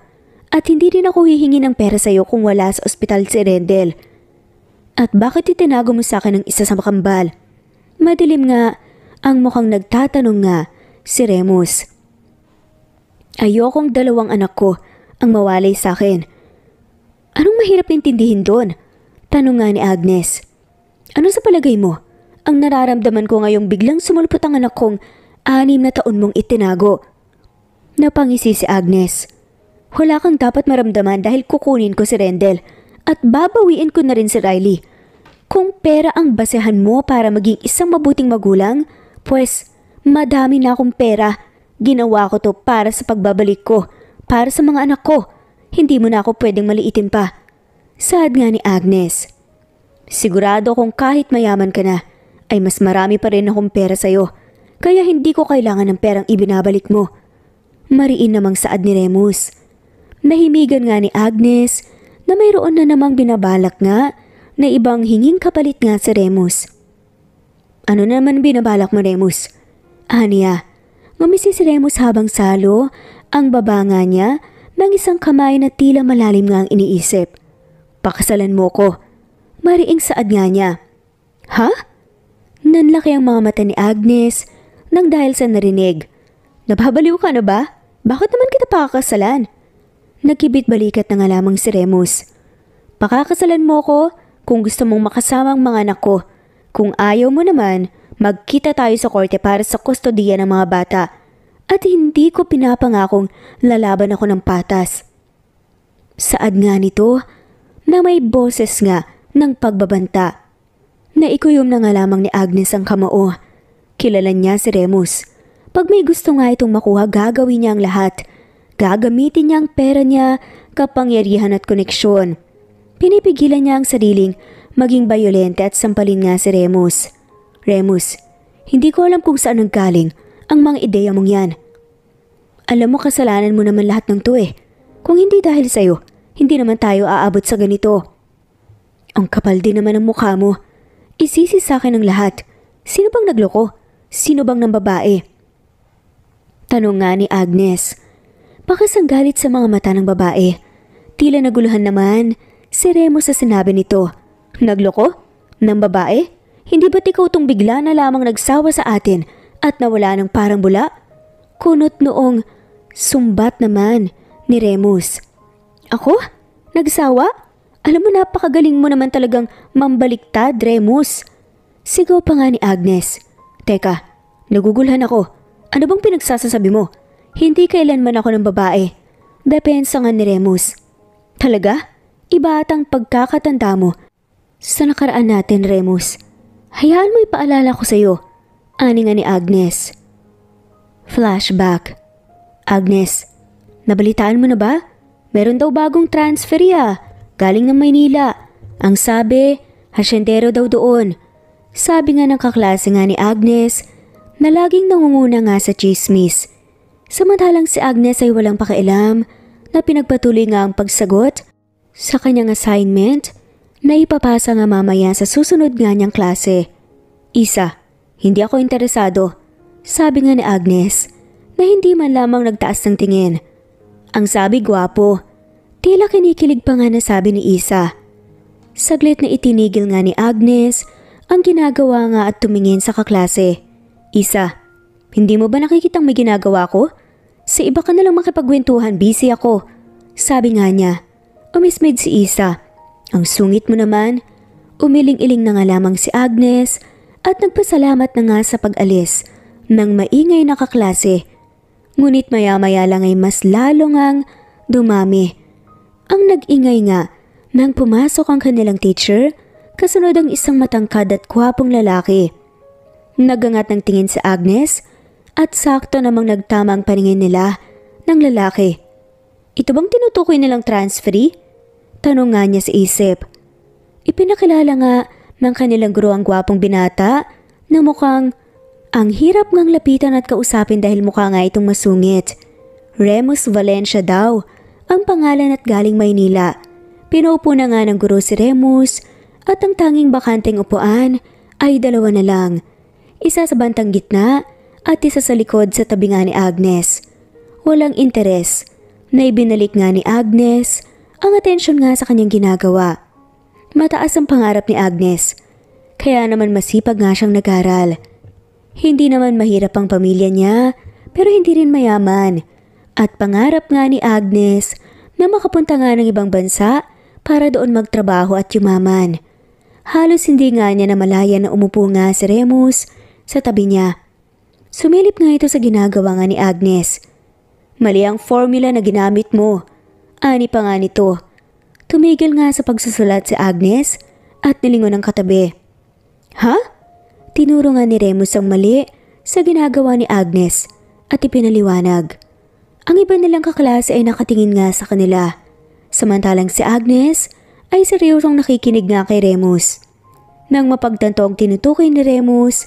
At hindi rin ako hihingi ng pera sa'yo kung wala sa ospital si Rendel. At bakit itinago mo sa akin ang isa sa makambal? Madilim nga, ang mukhang nagtatanong nga si Remus. Ayokong dalawang anak ko ang mawalay sa akin. Anong mahirap intindihin doon? Tanong nga ni Agnes. Ano sa palagay mo? Ang nararamdaman ko ngayong biglang sumulpot ang anak kong anim na taon mong itinago. Napangisi si Agnes. Wala kang dapat maramdaman dahil kukunin ko si Rendel at babawiin ko na rin si Riley. Kung pera ang basehan mo para maging isang mabuting magulang, pues madami na akong pera. Ginawa ko to para sa pagbabalik ko, para sa mga anak ko. Hindi mo na ako pwedeng maliitin pa. Sad nga ni Agnes. Sigurado kung kahit mayaman ka na, ay mas marami pa rin akong pera sa'yo. Kaya hindi ko kailangan ng perang ibinabalik mo. Mariin namang saad ni Remus. Nahimigan nga ni Agnes na mayroon na namang binabalak nga na ibang hinging kapalit nga si Remus. Ano naman binabalak mo Remus? Aniya, ngumisi si Remus habang salo ang babanga niya ng isang kamay na tila malalim nga ang iniisip. Pakasalan mo ko. Mariing saad nga niya. Ha? Nanlaki ang mga mata ni Agnes nang dahil sa narinig. Nababaliw ka na ba? Bakit naman kita pakakasalan? Nagkibit-balikat na nga lamang si Remus. Pakakasalan mo ko kung gusto mong makasama ang mga anak ko. Kung ayaw mo naman, magkita tayo sa korte para sa kustodiya ng mga bata. At hindi ko pinapangakong lalaban ako ng patas. Saad nga nito na may boses nga ng pagbabanta. Naikuyom na nga lamang ni Agnes ang kamao. Kilala niya si Remus. Pag may gusto nga itong makuha, gagawin niya ang lahat – Gagamitin niya ang pera niya, kapangyarihan at koneksyon. Pinipigilan niya ang sariling maging bayolente at sampalin nga si Remus. Remus, hindi ko alam kung saan ang galing ang mga ideya mong yan. Alam mo kasalanan mo naman lahat ng to eh. Kung hindi dahil sa'yo, hindi naman tayo aabot sa ganito. Ang kapal din naman ng mukha mo. Isisi sa akin ang lahat. Sino bang nagloko? Sino bang ng babae? Tanong nga ni Agnes. Bakas ang sa mga mata ng babae. Tila naguluhan naman si Remo sa sinabi nito. Nagloko? Ng babae? Hindi ba't ikaw tong bigla na lamang nagsawa sa atin at nawala ng parang bula? Kunot noong sumbat naman ni Remus. Ako? Nagsawa? Alam mo napakagaling mo naman talagang mambaliktad, Remus. Sigaw pa nga ni Agnes. Teka, naguguluhan ako. Ano bang pinagsasasabi mo? Hindi kailanman ako ng babae. Depensa nga ni Remus. Talaga? Iba atang pagkakatanda mo. Sa nakaraan natin, Remus. Hayaan mo ipaalala ko sa iyo. Ani nga ni Agnes. Flashback. Agnes, nabalitaan mo na ba? Meron daw bagong transfer ya. Ah. Galing ng Maynila. Ang sabi, hasyendero daw doon. Sabi nga ng kaklase nga ni Agnes na laging nangunguna nga sa chismis. Samantalang si Agnes ay walang pakialam na pinagpatuloy nga ang pagsagot sa kanyang assignment na ipapasa nga mamaya sa susunod nga niyang klase. Isa, hindi ako interesado, sabi nga ni Agnes na hindi man lamang nagtaas ng tingin. Ang sabi gwapo, tila kinikilig pa nga na sabi ni Isa. Saglit na itinigil nga ni Agnes ang ginagawa nga at tumingin sa kaklase. Isa, hindi mo ba nakikitang may ginagawa ko? Sa iba ka nalang makipagwentuhan, busy ako. Sabi nga niya, umismid si Isa. Ang sungit mo naman. Umiling-iling na nga lamang si Agnes at nagpasalamat na nga sa pag-alis ng maingay na kaklase. Ngunit maya-maya lang ay mas lalo ngang dumami. Ang nag-ingay nga nang pumasok ang kanilang teacher kasunod ang isang matangkad at kwapong lalaki. Nagangat ng tingin sa si Agnes at sakto namang nagtama ang paningin nila ng lalaki. Ito bang tinutukoy nilang transferee? Tanong nga niya sa isip. Ipinakilala nga ng kanilang guro ang gwapong binata na mukhang ang hirap ngang lapitan at kausapin dahil mukha nga itong masungit. Remus Valencia daw ang pangalan at galing Maynila. Pinaupo na nga ng guro si Remus at ang tanging bakanteng upuan ay dalawa na lang. Isa sa bantang gitna at isa sa likod sa tabi nga ni Agnes. Walang interes na ibinalik nga ni Agnes ang atensyon nga sa kanyang ginagawa. Mataas ang pangarap ni Agnes, kaya naman masipag nga siyang nag-aral. Hindi naman mahirap ang pamilya niya, pero hindi rin mayaman. At pangarap nga ni Agnes na makapunta nga ng ibang bansa para doon magtrabaho at yumaman. Halos hindi nga niya namalayan na umupo nga si Remus sa tabi niya Sumilip nga ito sa ginagawa nga ni Agnes. Mali ang formula na ginamit mo. Ani pa nga nito. Tumigil nga sa pagsusulat si Agnes at nilingon ng katabi. Ha? Tinuro nga ni Remus ang mali sa ginagawa ni Agnes at ipinaliwanag. Ang iba nilang kaklase ay nakatingin nga sa kanila. Samantalang si Agnes ay seryosong nakikinig nga kay Remus. Nang mapagtanto ang tinutukoy ni Remus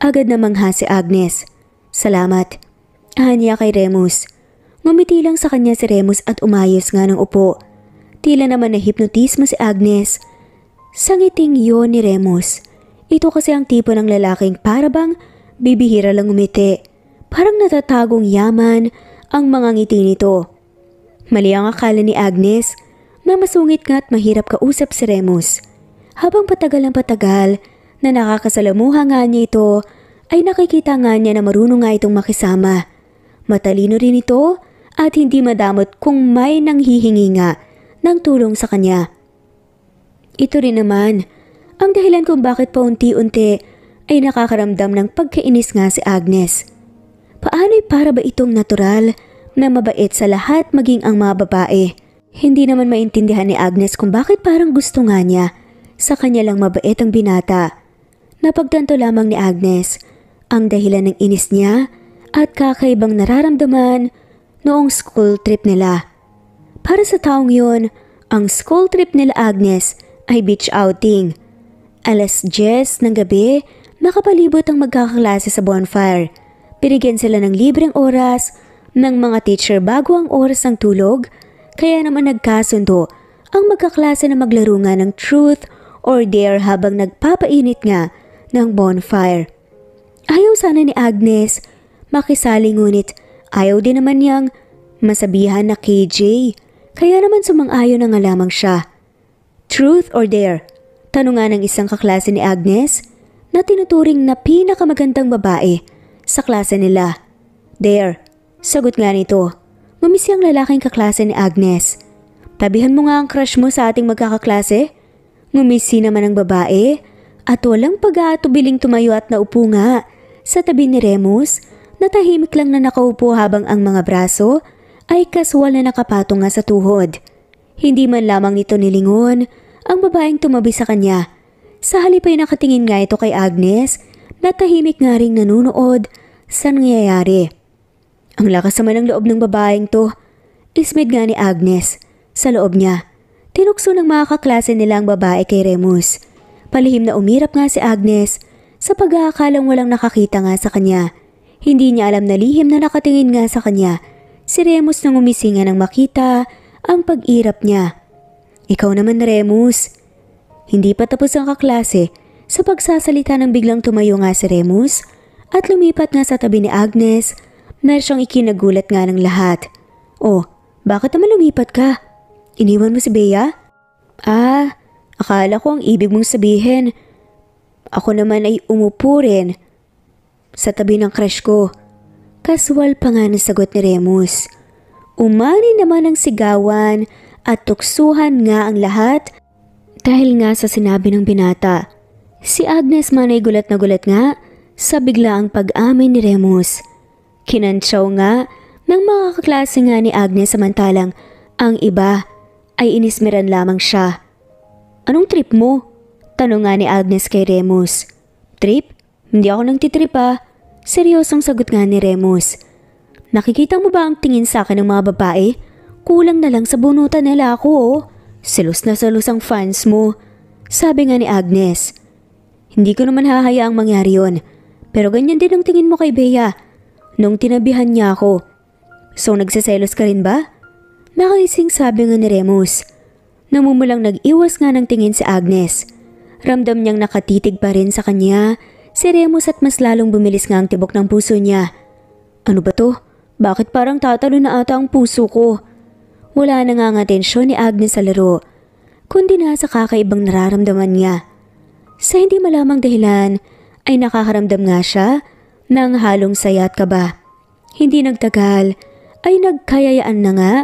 Agad namang mangha si Agnes. Salamat. Hanya kay Remus. Ngumiti lang sa kanya si Remus at umayos nga ng upo. Tila naman na nahipnotismo si Agnes. Sangiting yon ni Remus. Ito kasi ang tipo ng lalaking para bang bibihira lang umiti. Parang natatagong yaman ang mga ngiti nito. Mali ang akala ni Agnes na masungit nga at mahirap kausap si Remus. Habang patagal ang patagal, na nakakasalamuha nga niya ito ay nakikita nga niya na marunong nga itong makisama. Matalino rin ito at hindi madamot kung may nanghihingi nga ng tulong sa kanya. Ito rin naman ang dahilan kung bakit paunti-unti ay nakakaramdam ng pagkainis nga si Agnes. Paano'y para ba itong natural na mabait sa lahat maging ang mga babae? Hindi naman maintindihan ni Agnes kung bakit parang gusto nga niya sa kanya lang mabait ang binata Napagtanto lamang ni Agnes ang dahilan ng inis niya at kakaibang nararamdaman noong school trip nila. Para sa taong yun, ang school trip nila Agnes ay beach outing. Alas 10 ng gabi, nakapalibot ang magkakaklase sa bonfire. Pinigyan sila ng libreng oras ng mga teacher bago ang oras ng tulog, kaya naman nagkasundo ang magkaklase na maglaro nga ng truth or dare habang nagpapainit nga ng bonfire. Ayaw sana ni Agnes makisali ngunit ayaw din naman niyang masabihan na KJ kaya naman sumang-ayon na nga lamang siya. Truth or dare? Tanungan ng isang kaklase ni Agnes na tinuturing na pinakamagandang babae sa klase nila. Dare, sagot nga nito. Mamisi ang lalaking kaklase ni Agnes. Tabihan mo nga ang crush mo sa ating magkakaklase? Ngumisi naman ang babae at walang pag-aatubiling tumayo at naupo nga. Sa tabi ni Remus, natahimik lang na nakaupo habang ang mga braso ay kaswal na nakapatong sa tuhod. Hindi man lamang nito nilingon, ang babaeng tumabi sa kanya. Sa halip ay nakatingin nga ito kay Agnes na nga rin nanonood sa nangyayari. Ang lakas naman ng loob ng babaeng to. Ismed nga ni Agnes sa loob niya. Tinukso ng mga kaklase nila ang babae kay Remus. Palihim na umirap nga si Agnes sa pag-aakalang walang nakakita nga sa kanya. Hindi niya alam na lihim na nakatingin nga sa kanya. Si Remus nang umisinga nang makita ang pag-irap niya. Ikaw naman Remus. Hindi pa tapos ang kaklase sa pagsasalita ng biglang tumayo nga si Remus at lumipat nga sa tabi ni Agnes na siyang ikinagulat nga ng lahat. Oh, bakit naman lumipat ka? Iniwan mo si Bea? Ah, Akala ko ang ibig mong sabihin. Ako naman ay umupo rin sa tabi ng crush ko. Kaswal pa nga ng sagot ni Remus. Umani naman ang sigawan at tuksuhan nga ang lahat dahil nga sa sinabi ng binata. Si Agnes man ay gulat na gulat nga sa biglaang pag-amin ni Remus. Kinansyaw nga ng mga kaklase nga ni Agnes samantalang ang iba ay inismeran lamang siya. Anong trip mo? Tanong nga ni Agnes kay Remus. Trip? Hindi ako nagtitrip ah. Seryosong sagot nga ni Remus. Nakikita mo ba ang tingin sa akin ng mga babae? Kulang na lang sa bunutan nila ako oh. Salus na salus ang fans mo. Sabi nga ni Agnes. Hindi ko naman hahayaang mangyari yon. Pero ganyan din ang tingin mo kay Bea. Nung tinabihan niya ako. So nagsaselos ka rin ba? Nakaising sabi nga ni Remus namumulang nag-iwas nga ng tingin si Agnes. Ramdam niyang nakatitig pa rin sa kanya si Remus at mas lalong bumilis nga ang tibok ng puso niya. Ano ba to? Bakit parang tatalo na ata ang puso ko? Wala na nga ang atensyon ni Agnes sa laro, kundi na sa kakaibang nararamdaman niya. Sa hindi malamang dahilan, ay nakakaramdam nga siya ng halong saya at kaba. Hindi nagtagal, ay nagkayayaan na nga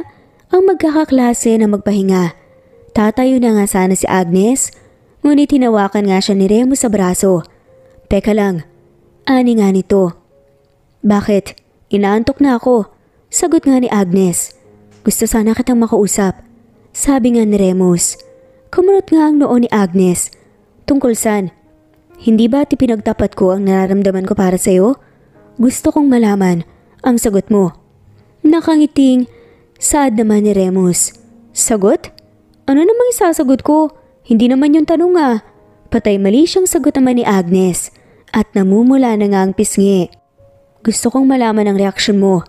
ang magkakaklase na magpahinga. Tatayo na nga sana si Agnes, ngunit hinawakan nga siya ni Remo sa braso. Teka lang, ani nga nito. Bakit? Inaantok na ako. Sagot nga ni Agnes. Gusto sana kitang makausap. Sabi nga ni Remus. Kumunot nga ang noo ni Agnes. Tungkol saan? Hindi ba ti pinagtapat ko ang nararamdaman ko para sa'yo? Gusto kong malaman ang sagot mo. Nakangiting, sad naman ni Remus. Sagot? Ano namang isasagot ko? Hindi naman yung tanong ah. Patay mali siyang sagot naman ni Agnes at namumula na nga ang pisngi. Gusto kong malaman ang reaksyon mo.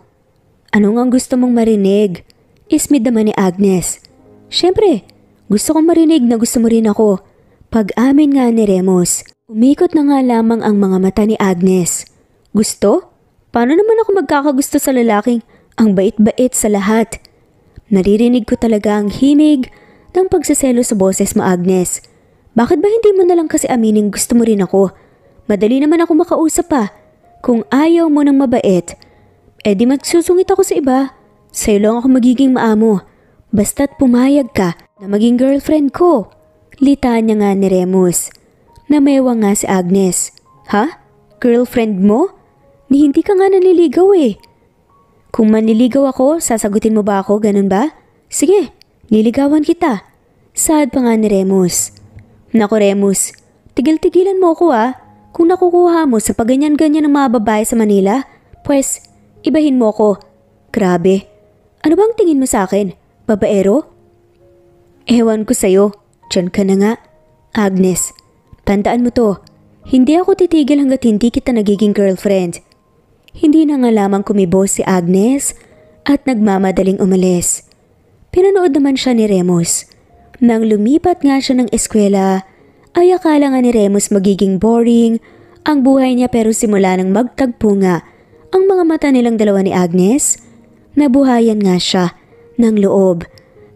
Ano nga ang gusto mong marinig? Ismid naman ni Agnes. Siyempre, gusto kong marinig na gusto mo rin ako. Pag-amin nga ni Remus. Umikot na nga lamang ang mga mata ni Agnes. Gusto? Paano naman ako magkakagusto sa lalaking ang bait-bait sa lahat? Naririnig ko talaga ang himig ng pagsaselo sa boses mo Agnes. Bakit ba hindi mo na lang kasi aminin gusto mo rin ako? Madali naman ako makausap pa. Ah. Kung ayaw mo ng mabait, edi magsusungit ako sa iba. Sa'yo lang ako magiging maamo. Basta't pumayag ka na maging girlfriend ko. Litanya nga ni Remus. Namewa nga si Agnes. Ha? Girlfriend mo? Ni hindi ka nga nanliligaw eh. Kung manliligaw ako, sasagutin mo ba ako, ganun ba? Sige, Liligawan kita. Saad pa nga ni Remus. Nako Remus, tigil-tigilan mo ako ah. Kung nakukuha mo sa paganyan-ganyan ng mga babae sa Manila, pues, ibahin mo ako. Grabe. Ano bang tingin mo sa akin? Babaero? Ewan ko sa'yo. Diyan ka na nga. Agnes, tandaan mo to. Hindi ako titigil hanggat hindi kita nagiging girlfriend. Hindi na nga lamang kumibos si Agnes at nagmamadaling umalis pinanood naman siya ni Remus. Nang lumipat nga siya ng eskwela, ay akala nga ni Remus magiging boring ang buhay niya pero simula nang magtagpo nga ang mga mata nilang dalawa ni Agnes, nabuhayan nga siya ng loob.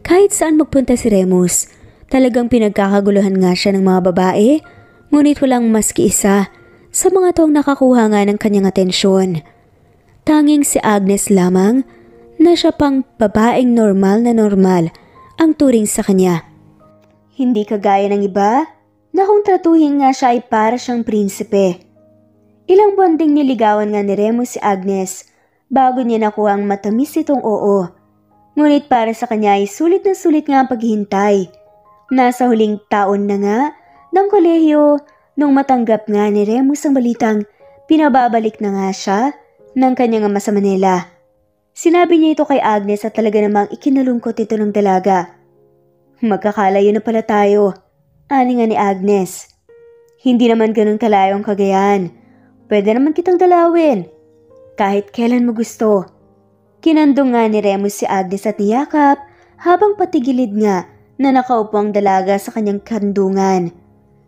Kahit saan magpunta si Remus, talagang pinagkakaguluhan nga siya ng mga babae, ngunit walang maski isa sa mga taong nakakuha nga ng kanyang atensyon. Tanging si Agnes lamang na siya pang babaeng normal na normal ang turing sa kanya. Hindi kagaya ng iba na kung tratuhin nga siya ay para siyang prinsipe. Ilang buwan ding niligawan nga ni Remo si Agnes bago niya nakuha ang matamis itong oo. Ngunit para sa kanya ay sulit na sulit nga ang paghihintay. Nasa huling taon na nga ng kolehiyo nung matanggap nga ni Remus ang balitang pinababalik na nga siya ng kanyang ama sa Manila. Sinabi niya ito kay Agnes at talaga namang ikinalungkot ito ng dalaga. Magkakalayo na pala tayo, ani nga ni Agnes. Hindi naman ganun kalayo ang kagayan. Pwede naman kitang dalawin. Kahit kailan mo gusto. Kinandong nga ni Remus si Agnes at niyakap habang patigilid nga na nakaupo ang dalaga sa kanyang kandungan.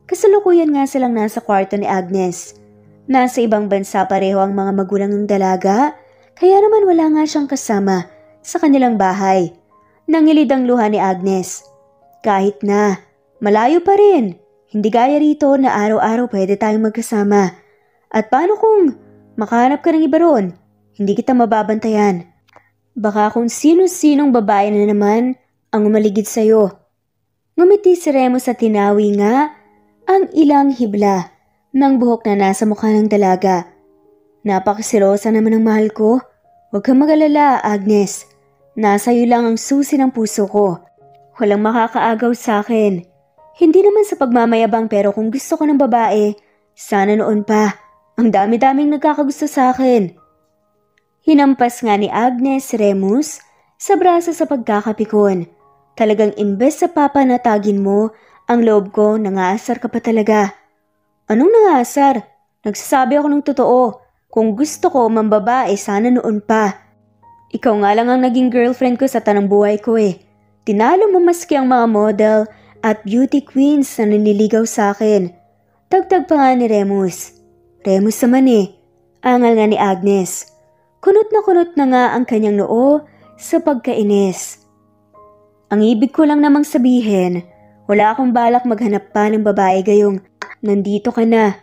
Kasalukuyan nga silang nasa kwarto ni Agnes. Nasa ibang bansa pareho ang mga magulang ng dalaga kaya naman wala nga siyang kasama sa kanilang bahay. Nangilid ang luha ni Agnes. Kahit na, malayo pa rin. Hindi gaya rito na araw-araw pwede tayong magkasama. At paano kung makahanap ka ng iba roon? Hindi kita mababantayan. Baka kung sino-sinong babae na naman ang umaligid sa'yo. Ngumiti si Remo sa tinawi nga ang ilang hibla ng buhok na nasa mukha ng dalaga Napakaselosa naman ng mahal ko. Huwag kang magalala, Agnes. Nasa iyo lang ang susi ng puso ko. Walang makakaagaw sa akin. Hindi naman sa pagmamayabang pero kung gusto ko ng babae, sana noon pa. Ang dami-daming nagkakagusto sa akin. Hinampas nga ni Agnes Remus sa braso sa pagkakapikon. Talagang imbes sa papa papanatagin mo, ang loob ko nangaasar ka pa talaga. Anong nangaasar? Nagsasabi ako ng totoo. Kung gusto ko mambabae sana noon pa. Ikaw nga lang ang naging girlfriend ko sa tanang buhay ko eh. Tinalo mo maski ang mga model at beauty queens na naniligaw sa akin. Tagtag pa nga ni Remus. Remus naman eh. Angal nga ni Agnes. Kunot na kunot na nga ang kanyang noo sa pagkainis. Ang ibig ko lang namang sabihin, wala akong balak maghanap pa ng babae gayong nandito ka na.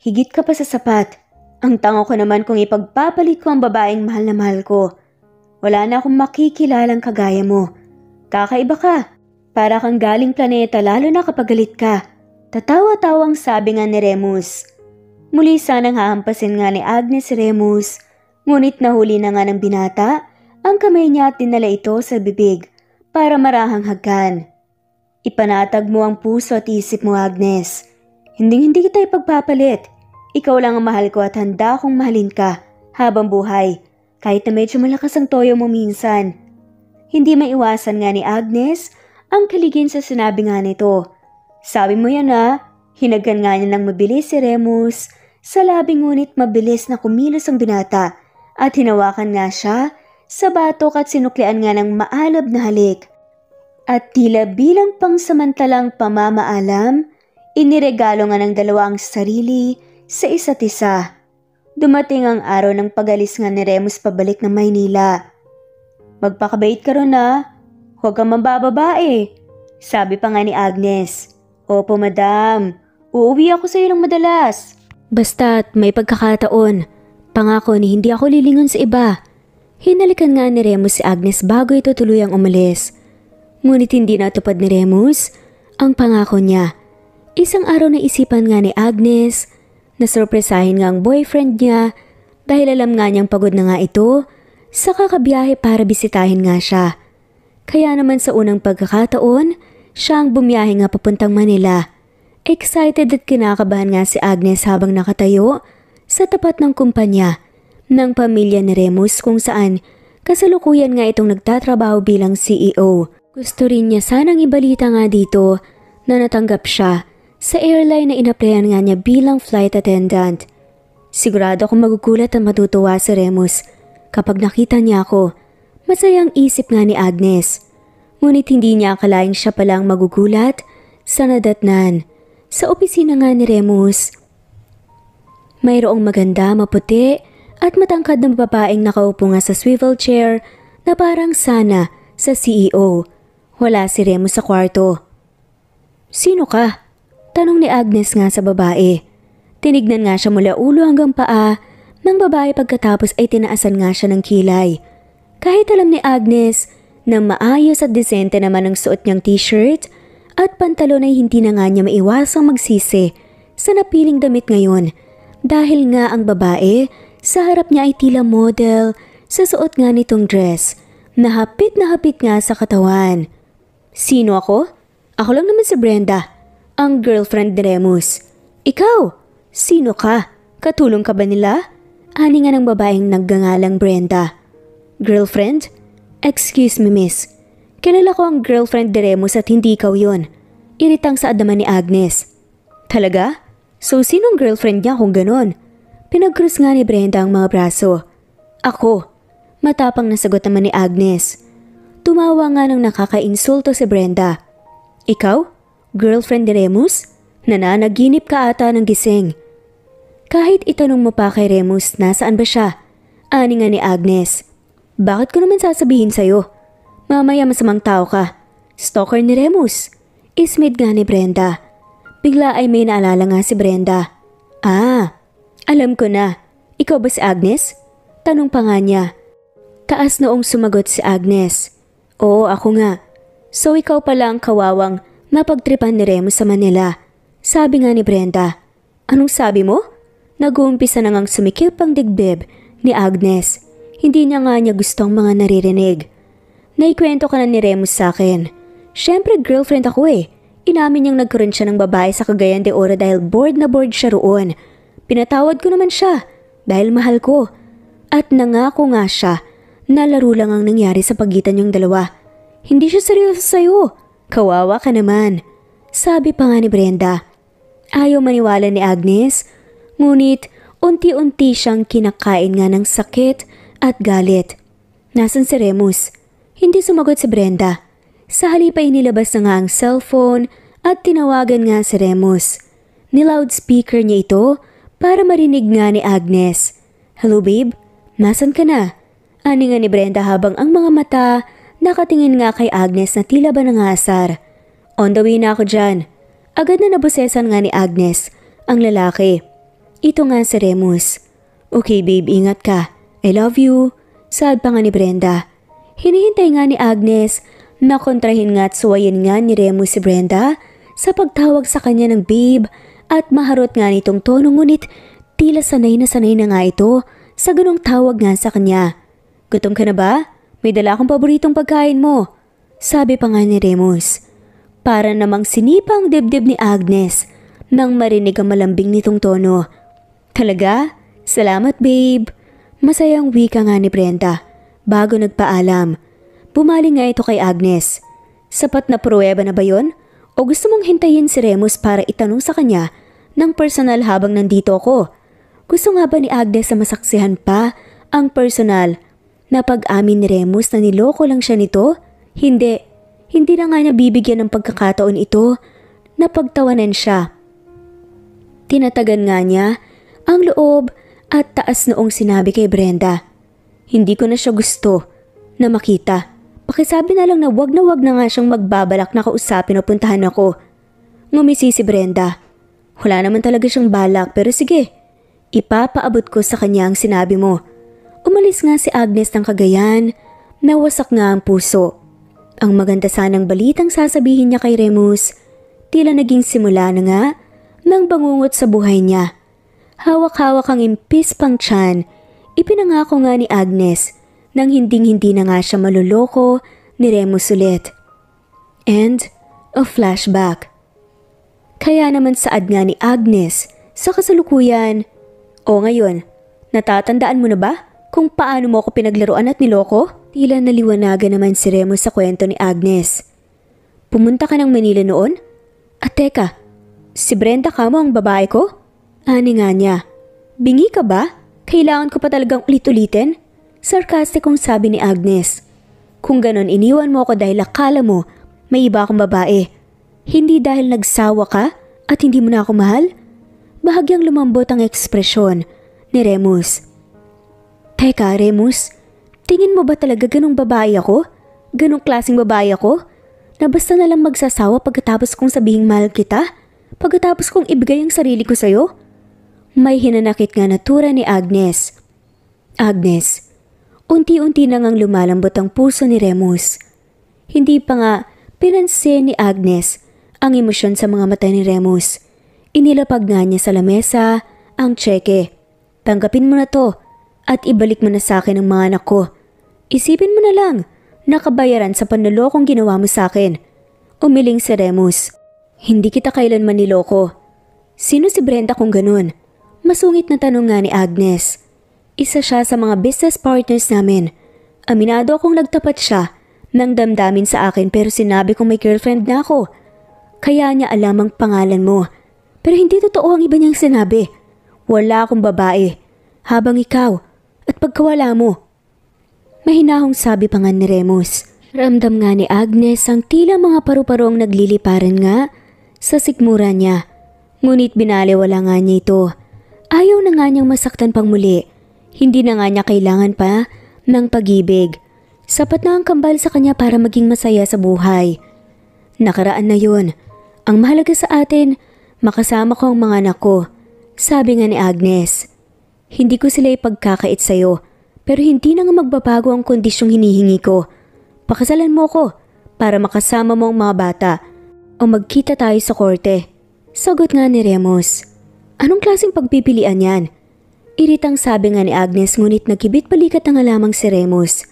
Higit ka pa sa sapat. Ang tango ko naman kung ipagpapalit ko ang babaeng mahal na mahal ko. Wala na akong makikilalang kagaya mo. Kakaiba ka. Para kang galing planeta lalo na kapag galit ka. Tatawa-tawang sabi nga ni Remus. Muli sanang hahampasin nga ni Agnes Remus. Ngunit nahuli na nga ng binata ang kamay niya at dinala ito sa bibig para marahang hagan. Ipanatag mo ang puso at isip mo Agnes. Hinding-hindi kita ipagpapalit. Ikaw lang ang mahal ko at handa akong mahalin ka habang buhay, kahit na medyo malakas ang toyo mo minsan. Hindi maiwasan nga ni Agnes ang kaligin sa sinabi nga nito. Sabi mo yan ha, ah. hinagkan nga niya ng mabilis si Remus sa labi ngunit mabilis na kumilos ang binata at hinawakan nga siya sa batok at sinuklian nga ng maalab na halik. At tila bilang pangsamantalang pamamaalam, iniregalo nga ng dalawang ang sarili sa isa't isa. Dumating ang araw ng pagalis nga ni Remus pabalik ng Maynila. Magpakabait ka ron na. Ah. Huwag kang mabababae. Sabi pa nga ni Agnes. Opo madam, uuwi ako sa iyo ng madalas. Basta't may pagkakataon. Pangako ni hindi ako lilingon sa iba. Hinalikan nga ni Remus si Agnes bago ito tuluyang umalis. Ngunit hindi natupad ni Remus ang pangako niya. Isang araw na isipan nga ni Agnes Nasurpresahin nga ang boyfriend niya dahil alam nga niyang pagod na nga ito sa kakabiyahe para bisitahin nga siya. Kaya naman sa unang pagkakataon, siya ang bumiyahe nga papuntang Manila. Excited at kinakabahan nga si Agnes habang nakatayo sa tapat ng kumpanya ng pamilya ni Remus kung saan kasalukuyan nga itong nagtatrabaho bilang CEO. Gusto rin niya sanang ibalita nga dito na natanggap siya sa airline na inaplayan nga niya bilang flight attendant. Sigurado akong magugulat at matutuwa si Remus kapag nakita niya ako. Masayang isip nga ni Agnes. Ngunit hindi niya akalain siya palang magugulat sa nadatnan sa opisina nga ni Remus. Mayroong maganda, maputi at matangkad na babaeng nakaupo nga sa swivel chair na parang sana sa CEO. Wala si Remus sa kwarto. Sino ka? Tanong ni Agnes nga sa babae. Tinignan nga siya mula ulo hanggang paa ng babae pagkatapos ay tinaasan nga siya ng kilay. Kahit alam ni Agnes na maayos at disente naman ang suot niyang t-shirt at pantalon ay hindi na nga niya maiwasang magsisi sa napiling damit ngayon dahil nga ang babae sa harap niya ay tila model sa suot nga nitong dress na hapit na hapit nga sa katawan. Sino ako? Ako lang naman si Brenda ang girlfriend ni Remus. Ikaw, sino ka? Katulong ka ba nila? Ani nga ng babaeng naggangalang Brenda. Girlfriend? Excuse me miss. Kilala ko ang girlfriend ni Remus at hindi ikaw yon. Iritang sa adama ni Agnes. Talaga? So sinong girlfriend niya kung ganon? Pinagkrus nga ni Brenda ang mga braso. Ako. Matapang nasagot sagot naman ni Agnes. Tumawa nga ng nakakainsulto si Brenda. Ikaw? Girlfriend ni Remus? Nananaginip ka ata ng gising. Kahit itanong mo pa kay Remus nasaan ba siya, ani nga ni Agnes. Bakit ko naman sasabihin sa'yo? Mamaya masamang tao ka. Stalker ni Remus. Ismid nga ni Brenda. Bigla ay may naalala nga si Brenda. Ah, alam ko na. Ikaw ba si Agnes? Tanong pa nga niya. Taas noong sumagot si Agnes. Oo, ako nga. So ikaw pala ang kawawang Napagtripan ni Remo sa Manila. Sabi nga ni Brenda, Anong sabi mo? Nag-uumpisa na ngang sumikip ang digdib ni Agnes. Hindi niya nga niya gustong mga naririnig. Naikwento ka na ni Remus sa akin. Siyempre girlfriend ako eh. Inamin niyang nagkaroon siya ng babae sa Cagayan de Oro dahil bored na bored siya roon. Pinatawad ko naman siya dahil mahal ko. At nangako nga siya na laro lang ang nangyari sa pagitan niyong dalawa. Hindi siya seryoso sa'yo. Kawawa ka naman, sabi pa nga ni Brenda. Ayaw maniwala ni Agnes, ngunit unti-unti siyang kinakain nga ng sakit at galit. Nasaan si Remus? Hindi sumagot si Brenda. Sa halip ay nilabas na nga ang cellphone at tinawagan nga si Remus. Niloudspeaker niya ito para marinig nga ni Agnes. Hello babe, nasan ka na? Ani nga ni Brenda habang ang mga mata Nakatingin nga kay Agnes na tila ba nangasar. On the way na ako dyan. Agad na nabusesan nga ni Agnes, ang lalaki. Ito nga si Remus. Okay babe, ingat ka. I love you. Sad pa nga ni Brenda. Hinihintay nga ni Agnes na kontrahin nga at suwayin nga ni Remus si Brenda sa pagtawag sa kanya ng babe at maharot nga nitong tono ngunit tila sanay na sanay na nga ito sa ganong tawag nga sa kanya. Gutom ka na ba? May dala akong paboritong pagkain mo. Sabi pa nga ni Remus. Para namang sinipa ang dibdib ni Agnes nang marinig ang malambing nitong tono. Talaga? Salamat babe. Masayang wika nga ni Brenda bago nagpaalam. Bumaling nga ito kay Agnes. Sapat na pruweba na ba yon? O gusto mong hintayin si Remus para itanong sa kanya ng personal habang nandito ako? Gusto nga ba ni Agnes sa masaksihan pa ang personal Napag-amin ni Remus na niloko lang siya nito? Hindi. Hindi na nga niya bibigyan ng pagkakataon ito. Napagtawanan siya. Tinatagan nga niya ang loob at taas noong sinabi kay Brenda. Hindi ko na siya gusto na makita. Pakisabi na lang na wag na wag na nga siyang magbabalak na kausapin o puntahan ako. Ngumisi si Brenda. Wala naman talaga siyang balak pero sige, ipapaabot ko sa kanya ang sinabi mo. Umalis nga si Agnes ng kagayan, nawasak nga ang puso. Ang maganda sanang balitang sasabihin niya kay Remus, tila naging simula na nga ng bangungot sa buhay niya. Hawak-hawak ang impis pang tiyan, ipinangako nga ni Agnes nang hinding-hindi na nga siya maluloko ni Remus ulit. End of flashback. Kaya naman saad nga ni Agnes sa kasalukuyan. O ngayon, natatandaan mo na ba kung paano mo ako pinaglaruan at niloko? Tila naliwanagan naman si Remo sa kwento ni Agnes. Pumunta ka ng Manila noon? At ah, teka, si Brenda ka mo ang babae ko? Ani nga niya. Bingi ka ba? Kailangan ko pa talagang ulit-ulitin? Sarkastikong sabi ni Agnes. Kung ganon iniwan mo ako dahil akala mo may iba akong babae. Hindi dahil nagsawa ka at hindi mo na ako mahal? Bahagyang lumambot ang ekspresyon ni Remus. Teka, Remus, tingin mo ba talaga ganong babae ako? Ganong klaseng babae ako? Na basta na lang magsasawa pagkatapos kong sabihing mahal kita? Pagkatapos kong ibigay ang sarili ko sa'yo? May hinanakit nga natura ni Agnes. Agnes, unti-unti na ngang lumalambot ang puso ni Remus. Hindi pa nga pinansin ni Agnes ang emosyon sa mga mata ni Remus. Inilapag nga niya sa lamesa ang tseke. Tanggapin mo na to at ibalik mo na sa akin ang mga anak ko. Isipin mo na lang, nakabayaran sa panlolokong ginawa mo sa akin. Umiling si Remus. Hindi kita kailanman niloko. Sino si Brenda kung ganun? Masungit na tanong nga ni Agnes. Isa siya sa mga business partners namin. Aminado akong nagtapat siya nang damdamin sa akin pero sinabi kong may girlfriend na ako. Kaya niya alam ang pangalan mo. Pero hindi totoo ang iba niyang sinabi. Wala akong babae. Habang ikaw, at pagkawala mo. Mahinahong sabi pa nga ni Remus. Ramdam nga ni Agnes ang tila mga paru-paro ang nagliliparan nga sa sikmura niya. Ngunit binaliwala nga niya ito. Ayaw na nga niyang masaktan pang muli. Hindi na nga niya kailangan pa ng pag-ibig. Sapat na ang kambal sa kanya para maging masaya sa buhay. Nakaraan na yun. Ang mahalaga sa atin, makasama ko ang mga anak ko. Sabi nga ni Agnes. Hindi ko sila ipagkakait sa'yo, pero hindi na magbabago ang kondisyong hinihingi ko. Pakasalan mo ko para makasama mo ang mga bata o magkita tayo sa korte. Sagot nga ni Remus. Anong klaseng pagpipilian yan? Iritang sabi nga ni Agnes ngunit nagkibit balikat na alamang si Remus.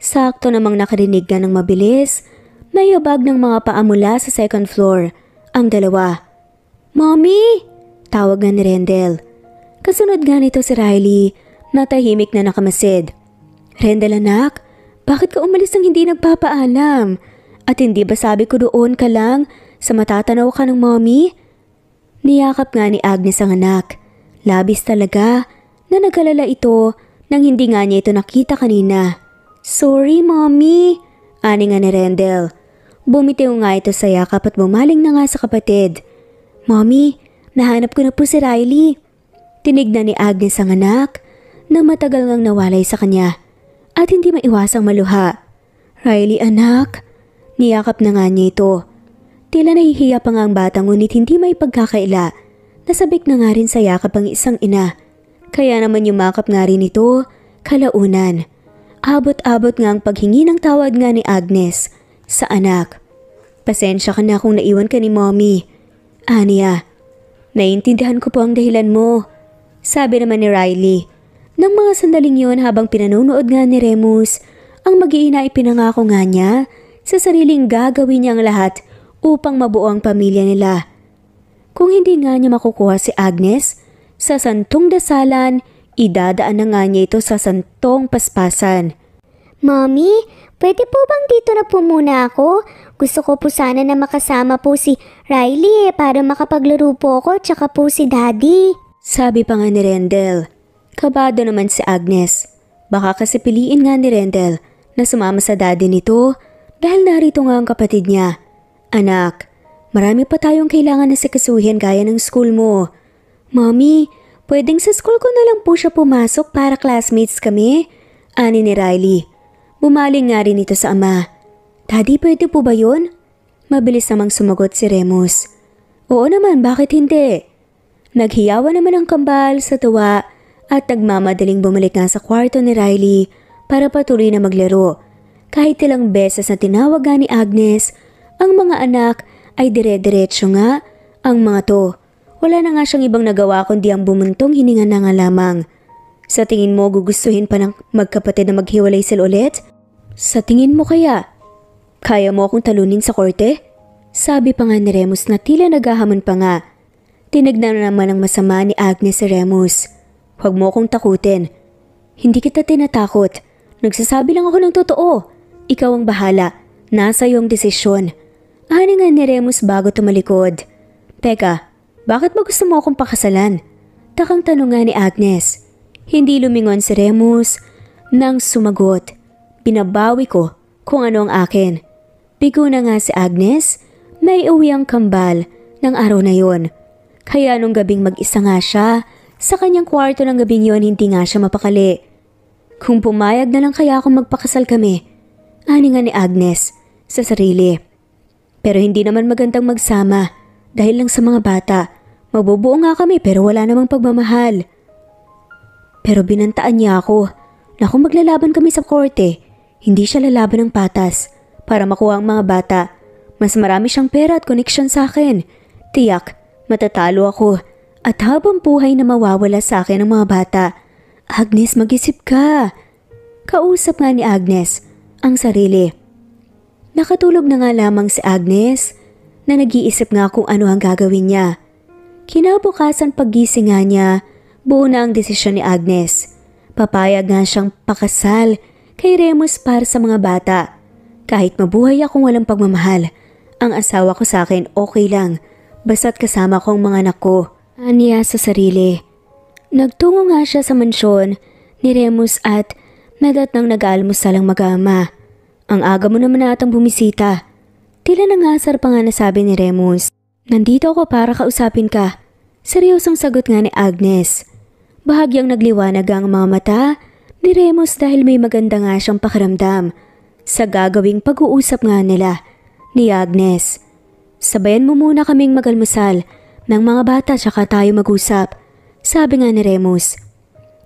Sakto namang nakarinig na ng mabilis, nayabag ng mga paa mula sa second floor, ang dalawa. Mommy! Tawag nga ni Rendell. Kasunod nga nito si Riley na tahimik na nakamasid. Rendel anak, bakit ka umalis ng hindi nagpapaalam? At hindi ba sabi ko doon ka lang sa matatanaw ka ng mommy? Niyakap nga ni Agnes ang anak. Labis talaga na nagalala ito nang hindi nga niya ito nakita kanina. Sorry mommy, ani nga ni Rendel. Bumitiw nga ito sa yakap at bumaling na nga sa kapatid. Mommy, nahanap ko na po si Riley. Tinignan ni Agnes ang anak na matagal ngang nawalay sa kanya at hindi maiwasang maluha. Riley anak, niyakap na nga niya ito. Tila nahihiya pa nga ang bata ngunit hindi may pagkakaila. Nasabik na nga rin sa yakap ang isang ina. Kaya naman yumakap nga rin ito, kalaunan. Abot-abot nga ang paghingi ng tawad nga ni Agnes sa anak. Pasensya ka na kung naiwan ka ni mommy. Aniya, naiintindihan ko po ang dahilan mo. Sabi naman ni Riley. Nang mga sandaling yon habang pinanonood nga ni Remus, ang mag-iina ipinangako nga niya sa sariling gagawin niya ang lahat upang mabuo ang pamilya nila. Kung hindi nga niya makukuha si Agnes, sa santong dasalan, idadaan na nga niya ito sa santong paspasan. Mommy, pwede po bang dito na po muna ako? Gusto ko po sana na makasama po si Riley eh, para makapaglaro po ako tsaka po si Daddy. Sabi pa nga ni Rendel, kabado naman si Agnes. Baka kasi piliin nga ni Rendel na sumama sa daddy nito dahil narito nga ang kapatid niya. Anak, marami pa tayong kailangan na sikasuhin gaya ng school mo. Mommy, pwedeng sa school ko na lang po siya pumasok para classmates kami? Ani ni Riley. Bumaling nga rin ito sa ama. Daddy, pwede po ba yun? Mabilis namang sumagot si Remus. Oo naman, bakit hindi? Naghiyawa naman ang kambal sa tawa at nagmamadaling bumalik nga sa kwarto ni Riley para patuloy na maglaro. Kahit ilang beses na tinawagan ni Agnes, ang mga anak ay dire-diretso nga ang mga to. Wala na nga siyang ibang nagawa kundi ang bumuntong hininga na nga lamang. Sa tingin mo gugustuhin pa ng magkapatid na maghiwalay sila ulit? Sa tingin mo kaya? Kaya mo akong talunin sa korte? Sabi pa nga ni Remus na tila naghahamon pa nga Tinignan na naman ang masama ni Agnes sa Remus. Huwag mo akong takutin. Hindi kita tinatakot. Nagsasabi lang ako ng totoo. Ikaw ang bahala. Nasa iyong desisyon. Ani nga ni Remus bago tumalikod. Teka, bakit ba gusto mo akong pakasalan? Takang tanong nga ni Agnes. Hindi lumingon si Remus nang sumagot. Pinabawi ko kung ano ang akin. Bigo na nga si Agnes, may uwi ang kambal ng araw na yon kaya nung gabing mag-isa nga siya, sa kanyang kwarto ng gabing yon hindi nga siya mapakali. Kung pumayag na lang kaya akong magpakasal kami, ani nga ni Agnes sa sarili. Pero hindi naman magandang magsama dahil lang sa mga bata. Mabubuo nga kami pero wala namang pagmamahal. Pero binantaan niya ako na kung maglalaban kami sa korte, hindi siya lalaban ng patas para makuha ang mga bata. Mas marami siyang pera at koneksyon sa akin. Tiyak Matatalo ako at habang buhay na mawawala sa akin ang mga bata. Agnes, mag-isip ka. Kausap nga ni Agnes ang sarili. Nakatulog na nga lamang si Agnes na nag-iisip nga kung ano ang gagawin niya. Kinabukasan paggising nga niya, buo na ang desisyon ni Agnes. Papayag nga siyang pakasal kay Remus para sa mga bata. Kahit mabuhay akong walang pagmamahal, ang asawa ko sa akin okay lang basta't kasama kong mga anak ko. Aniya sa sarili. Nagtungo nga siya sa mansyon ni Remus at nadat nang nag-aalmusal ang mag ama Ang aga mo naman atang bumisita. Tila nang asar pa nga nasabi ni Remus. Nandito ako para kausapin ka. Seryosong sagot nga ni Agnes. Bahagyang nagliwanag ang mga mata ni Remus dahil may maganda nga siyang pakiramdam sa gagawing pag-uusap nga nila ni Agnes. Sabayan mo muna kaming magalmusal ng mga bata tsaka tayo mag-usap, sabi nga ni Remus.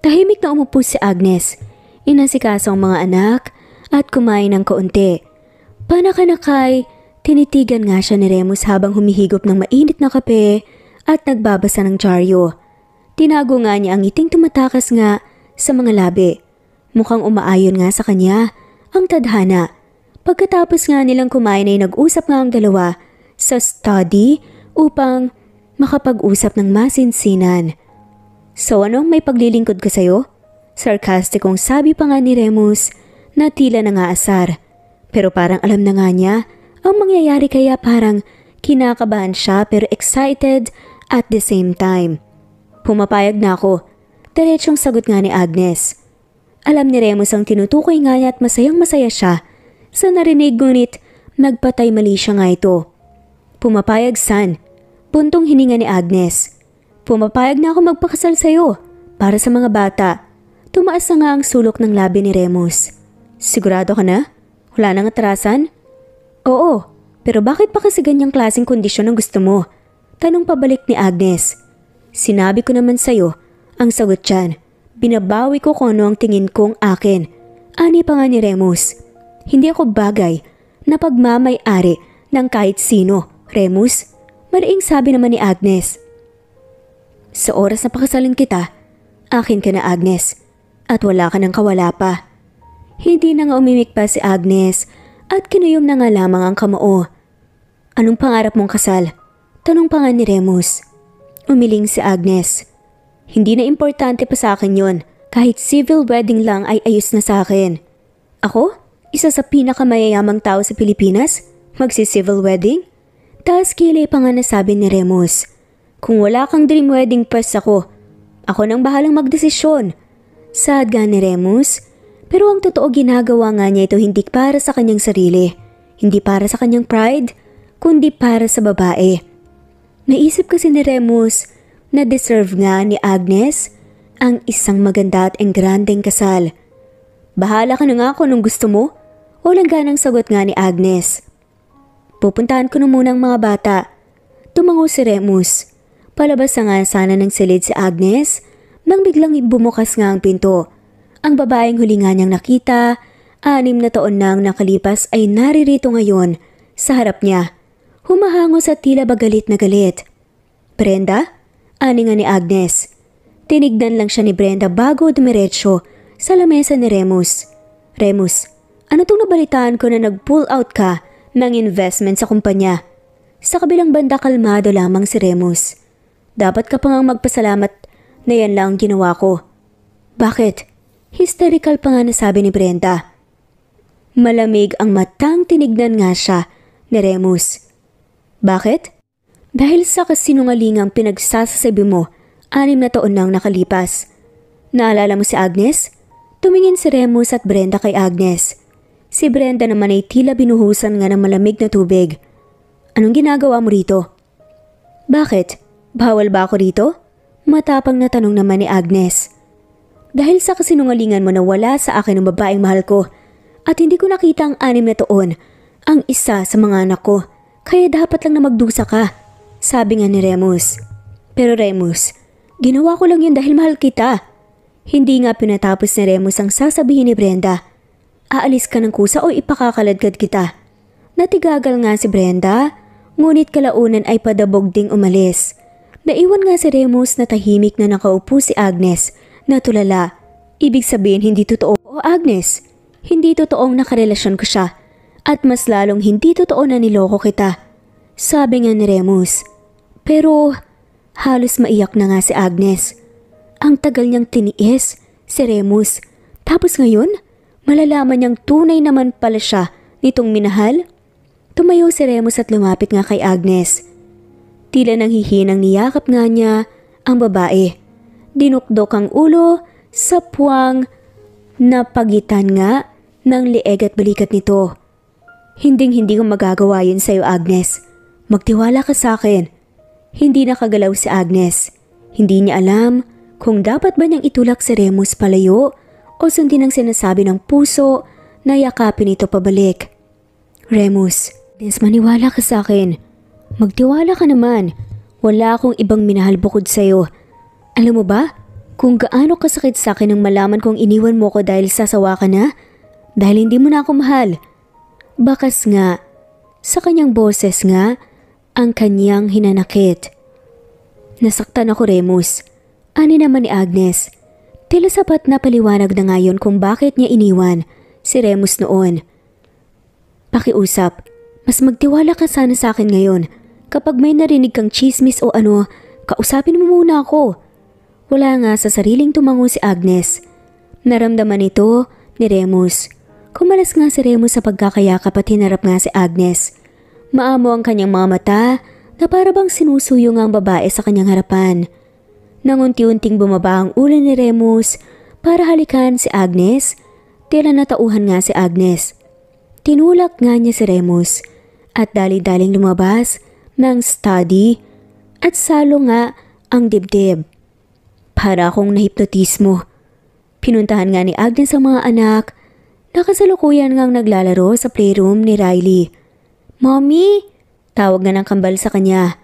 Tahimik na umupo si Agnes. Inasikaso ang mga anak at kumain ng kaunti. Panakanakay, tinitigan nga siya ni Remus habang humihigop ng mainit na kape at nagbabasa ng dyaryo. Tinago nga niya ang ngiting tumatakas nga sa mga labi. Mukhang umaayon nga sa kanya ang tadhana. Pagkatapos nga nilang kumain ay nag-usap nga ang dalawa sa study upang makapag-usap ng masinsinan. So anong may paglilingkod ka sa'yo? Sarkastikong sabi pa nga ni Remus na tila nangaasar. Pero parang alam na nga niya ang mangyayari kaya parang kinakabahan siya pero excited at the same time. Pumapayag na ako. Diretsong sagot nga ni Agnes. Alam ni Remus ang tinutukoy nga niya at masayang masaya siya sa narinig ngunit nagpatay mali siya nga ito. Pumapayag, San. Puntong hininga ni Agnes. Pumapayag na ako magpakasal sa'yo para sa mga bata. Tumaas na nga ang sulok ng labi ni Remus. Sigurado ka na? Wala nang atrasan? Oo, pero bakit pa kasi ganyang klaseng kondisyon ang gusto mo? Tanong pabalik ni Agnes. Sinabi ko naman sa'yo, ang sagot dyan. Binabawi ko kung ano ang tingin kong akin. Ani pa nga ni Remus. Hindi ako bagay na pagmamay-ari ng kahit sino. Remus, madaing sabi naman ni Agnes. Sa oras na pakasalan kita, akin ka na Agnes, at wala ka ng kawala pa. Hindi na nga umimik pa si Agnes at kinuyom na nga lamang ang kamao. Anong pangarap mong kasal? Tanong pa nga ni Remus. Umiling si Agnes. Hindi na importante pa sa akin yon. Kahit civil wedding lang ay ayos na sa akin. Ako? Isa sa pinakamayayamang tao sa Pilipinas? Magsi-civil wedding? Taas kilay pa nga nasabi ni Remus. Kung wala kang dream wedding press ako, ako nang bahalang magdesisyon. Sad ga ni Remus, pero ang totoo ginagawa nga niya ito hindi para sa kanyang sarili, hindi para sa kanyang pride, kundi para sa babae. Naisip kasi ni Remus na deserve nga ni Agnes ang isang maganda at engrandeng kasal. Bahala ka na nga kung gusto mo, o langganang sagot nga ni Agnes. Pupuntahan ko na muna ang mga bata. Tumango si Remus. Palabas na nga sana ng silid si Agnes nang biglang bumukas nga ang pinto. Ang babaeng huli nga niyang nakita, anim na taon na ang nakalipas ay naririto ngayon sa harap niya. Humahango sa tila ba galit na galit. Brenda? Ani nga ni Agnes. Tinignan lang siya ni Brenda bago dumiretso sa lamesa ni Remus. Remus, ano tong nabalitaan ko na nag-pull out ka ng investment sa kumpanya. Sa kabilang banda kalmado lamang si Remus. Dapat ka pa ngang magpasalamat na yan lang ang ginawa ko. Bakit? Hysterical pa nga nasabi ni Brenda. Malamig ang matang tinignan nga siya ni Remus. Bakit? Dahil sa kasinungalingang pinagsasasabi mo, anim na taon nang nakalipas. Naalala mo si Agnes? Tumingin si Remus at Brenda kay Agnes. Si Brenda naman ay tila binuhusan nga ng malamig na tubig. Anong ginagawa mo rito? Bakit? Bawal ba ako rito? Matapang na tanong naman ni Agnes. Dahil sa kasinungalingan mo na wala sa akin ang babaeng mahal ko at hindi ko nakita ang anim na taon, ang isa sa mga anak ko, kaya dapat lang na magdusa ka, sabi nga ni Remus. Pero Remus, ginawa ko lang yun dahil mahal kita. Hindi nga pinatapos ni Remus ang sasabihin ni Brenda aalis ka ng kusa o ipakakaladkad kita. Natigagal nga si Brenda, ngunit kalaunan ay padabog ding umalis. Naiwan nga si Remus na tahimik na nakaupo si Agnes, na tulala. Ibig sabihin hindi totoo o Agnes, hindi totoong nakarelasyon ko siya at mas lalong hindi totoo na niloko kita. Sabi nga ni Remus. Pero halos maiyak na nga si Agnes. Ang tagal niyang tiniis si Remus. Tapos ngayon, malalaman niyang tunay naman pala siya nitong minahal? Tumayo si Remus at lumapit nga kay Agnes. Tila nang hihinang niyakap nga niya ang babae. Dinukdok ang ulo sa puwang napagitan nga ng lieg at balikat nito. Hinding-hindi ko magagawa yun sa'yo Agnes. Magtiwala ka sa akin. Hindi nakagalaw si Agnes. Hindi niya alam kung dapat ba niyang itulak si Remus palayo o sundin ang sinasabi ng puso na yakapin ito pabalik. Remus, Des maniwala ka sa akin. Magtiwala ka naman. Wala akong ibang minahal bukod sa'yo. Alam mo ba, kung gaano kasakit sa akin nang malaman kong iniwan mo ko dahil sasawa ka na? Dahil hindi mo na ako mahal. Bakas nga, sa kanyang boses nga, ang kanyang hinanakit. Nasaktan ako Remus. Ani naman ni Agnes. Tila sapat na paliwanag na ngayon kung bakit niya iniwan si Remus noon. Pakiusap, mas magtiwala ka sana sa akin ngayon. Kapag may narinig kang chismis o ano, kausapin mo muna ako. Wala nga sa sariling tumango si Agnes. Naramdaman ito ni Remus. Kumalas nga si Remus sa pagkakayakap at hinarap nga si Agnes. Maamo ang kanyang mga mata na para bang sinusuyo nga ang babae sa kanyang harapan. Nang unti-unting bumaba ang ulan ni Remus para halikan si Agnes, tila natauhan nga si Agnes. Tinulak nga niya si Remus at dali-daling lumabas ng study at salo nga ang dibdib. Para akong nahipnotismo. Pinuntahan nga ni Agnes ang mga anak na kasalukuyan ngang naglalaro sa playroom ni Riley. Mommy! Tawag na ng kambal sa kanya.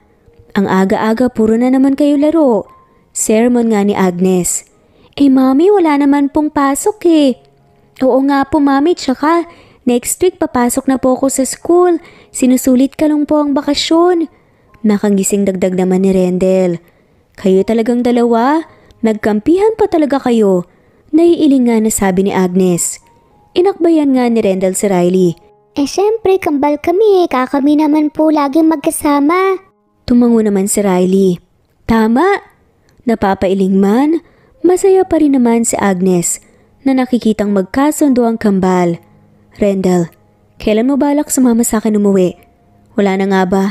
Ang aga-aga puro na naman kayo laro. Sermon nga ni Agnes. Eh mami, wala naman pong pasok eh. Oo nga po mami, tsaka next week papasok na po ako sa school. Sinusulit ka lang po ang bakasyon. Nakangising dagdag naman ni Rendel. Kayo talagang dalawa? Nagkampihan pa talaga kayo. Naiiling nga na sabi ni Agnes. Inakbayan nga ni Rendel si Riley. Eh syempre, kambal kami eh. Kakami naman po laging magkasama. Tumango naman si Riley. Tama, Napapailing man, masaya pa rin naman si Agnes na nakikitang magkasundo ang kambal. Rendel, kailan mo balak sumama sa akin umuwi? Wala na nga ba?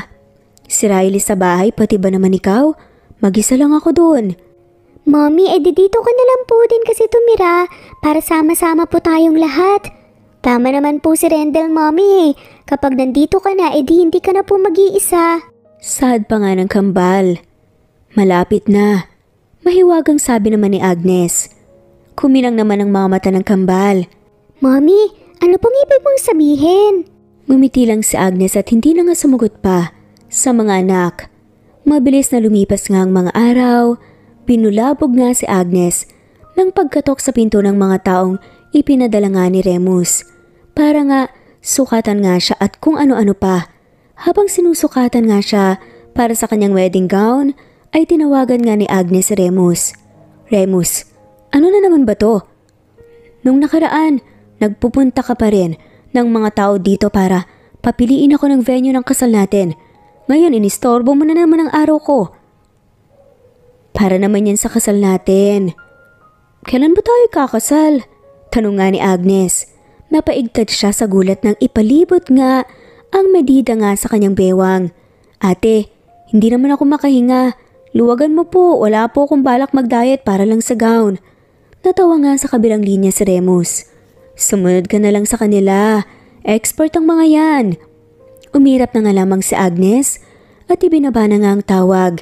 Si Riley sa bahay, pati ba naman ikaw? Mag-isa lang ako doon. Mommy, edi eh, dito ka na lang po din kasi tumira para sama-sama po tayong lahat. Tama naman po si Rendel, mommy. Kapag nandito ka na, edi eh, hindi ka na po mag-iisa. Sad pa nga ng kambal. Malapit na. Mahiwagang sabi naman ni Agnes. Kuminang naman ang mga mata ng kambal. Mommy, ano pong ibig mong sabihin? Ngumiti lang si Agnes at hindi na nga sumugot pa sa mga anak. Mabilis na lumipas nga ang mga araw, pinulabog nga si Agnes ng pagkatok sa pinto ng mga taong ipinadala nga ni Remus. Para nga sukatan nga siya at kung ano-ano pa. Habang sinusukatan nga siya para sa kanyang wedding gown, ay tinawagan nga ni Agnes Remus. Remus, ano na naman ba to? Nung nakaraan, nagpupunta ka pa rin ng mga tao dito para papiliin ako ng venue ng kasal natin. Ngayon inistorbo mo na naman ang araw ko. Para naman yan sa kasal natin. Kailan ba tayo kakasal? Tanong nga ni Agnes. Napaigtad siya sa gulat ng ipalibot nga ang medida nga sa kanyang bewang. Ate, hindi naman ako makahinga. Luwagan mo po, wala po akong balak mag-diet para lang sa gown. Natawa nga sa kabilang linya si Remus. Sumunod ka na lang sa kanila. Expert ang mga yan. Umirap na nga lamang si Agnes at ibinaba na nga ang tawag.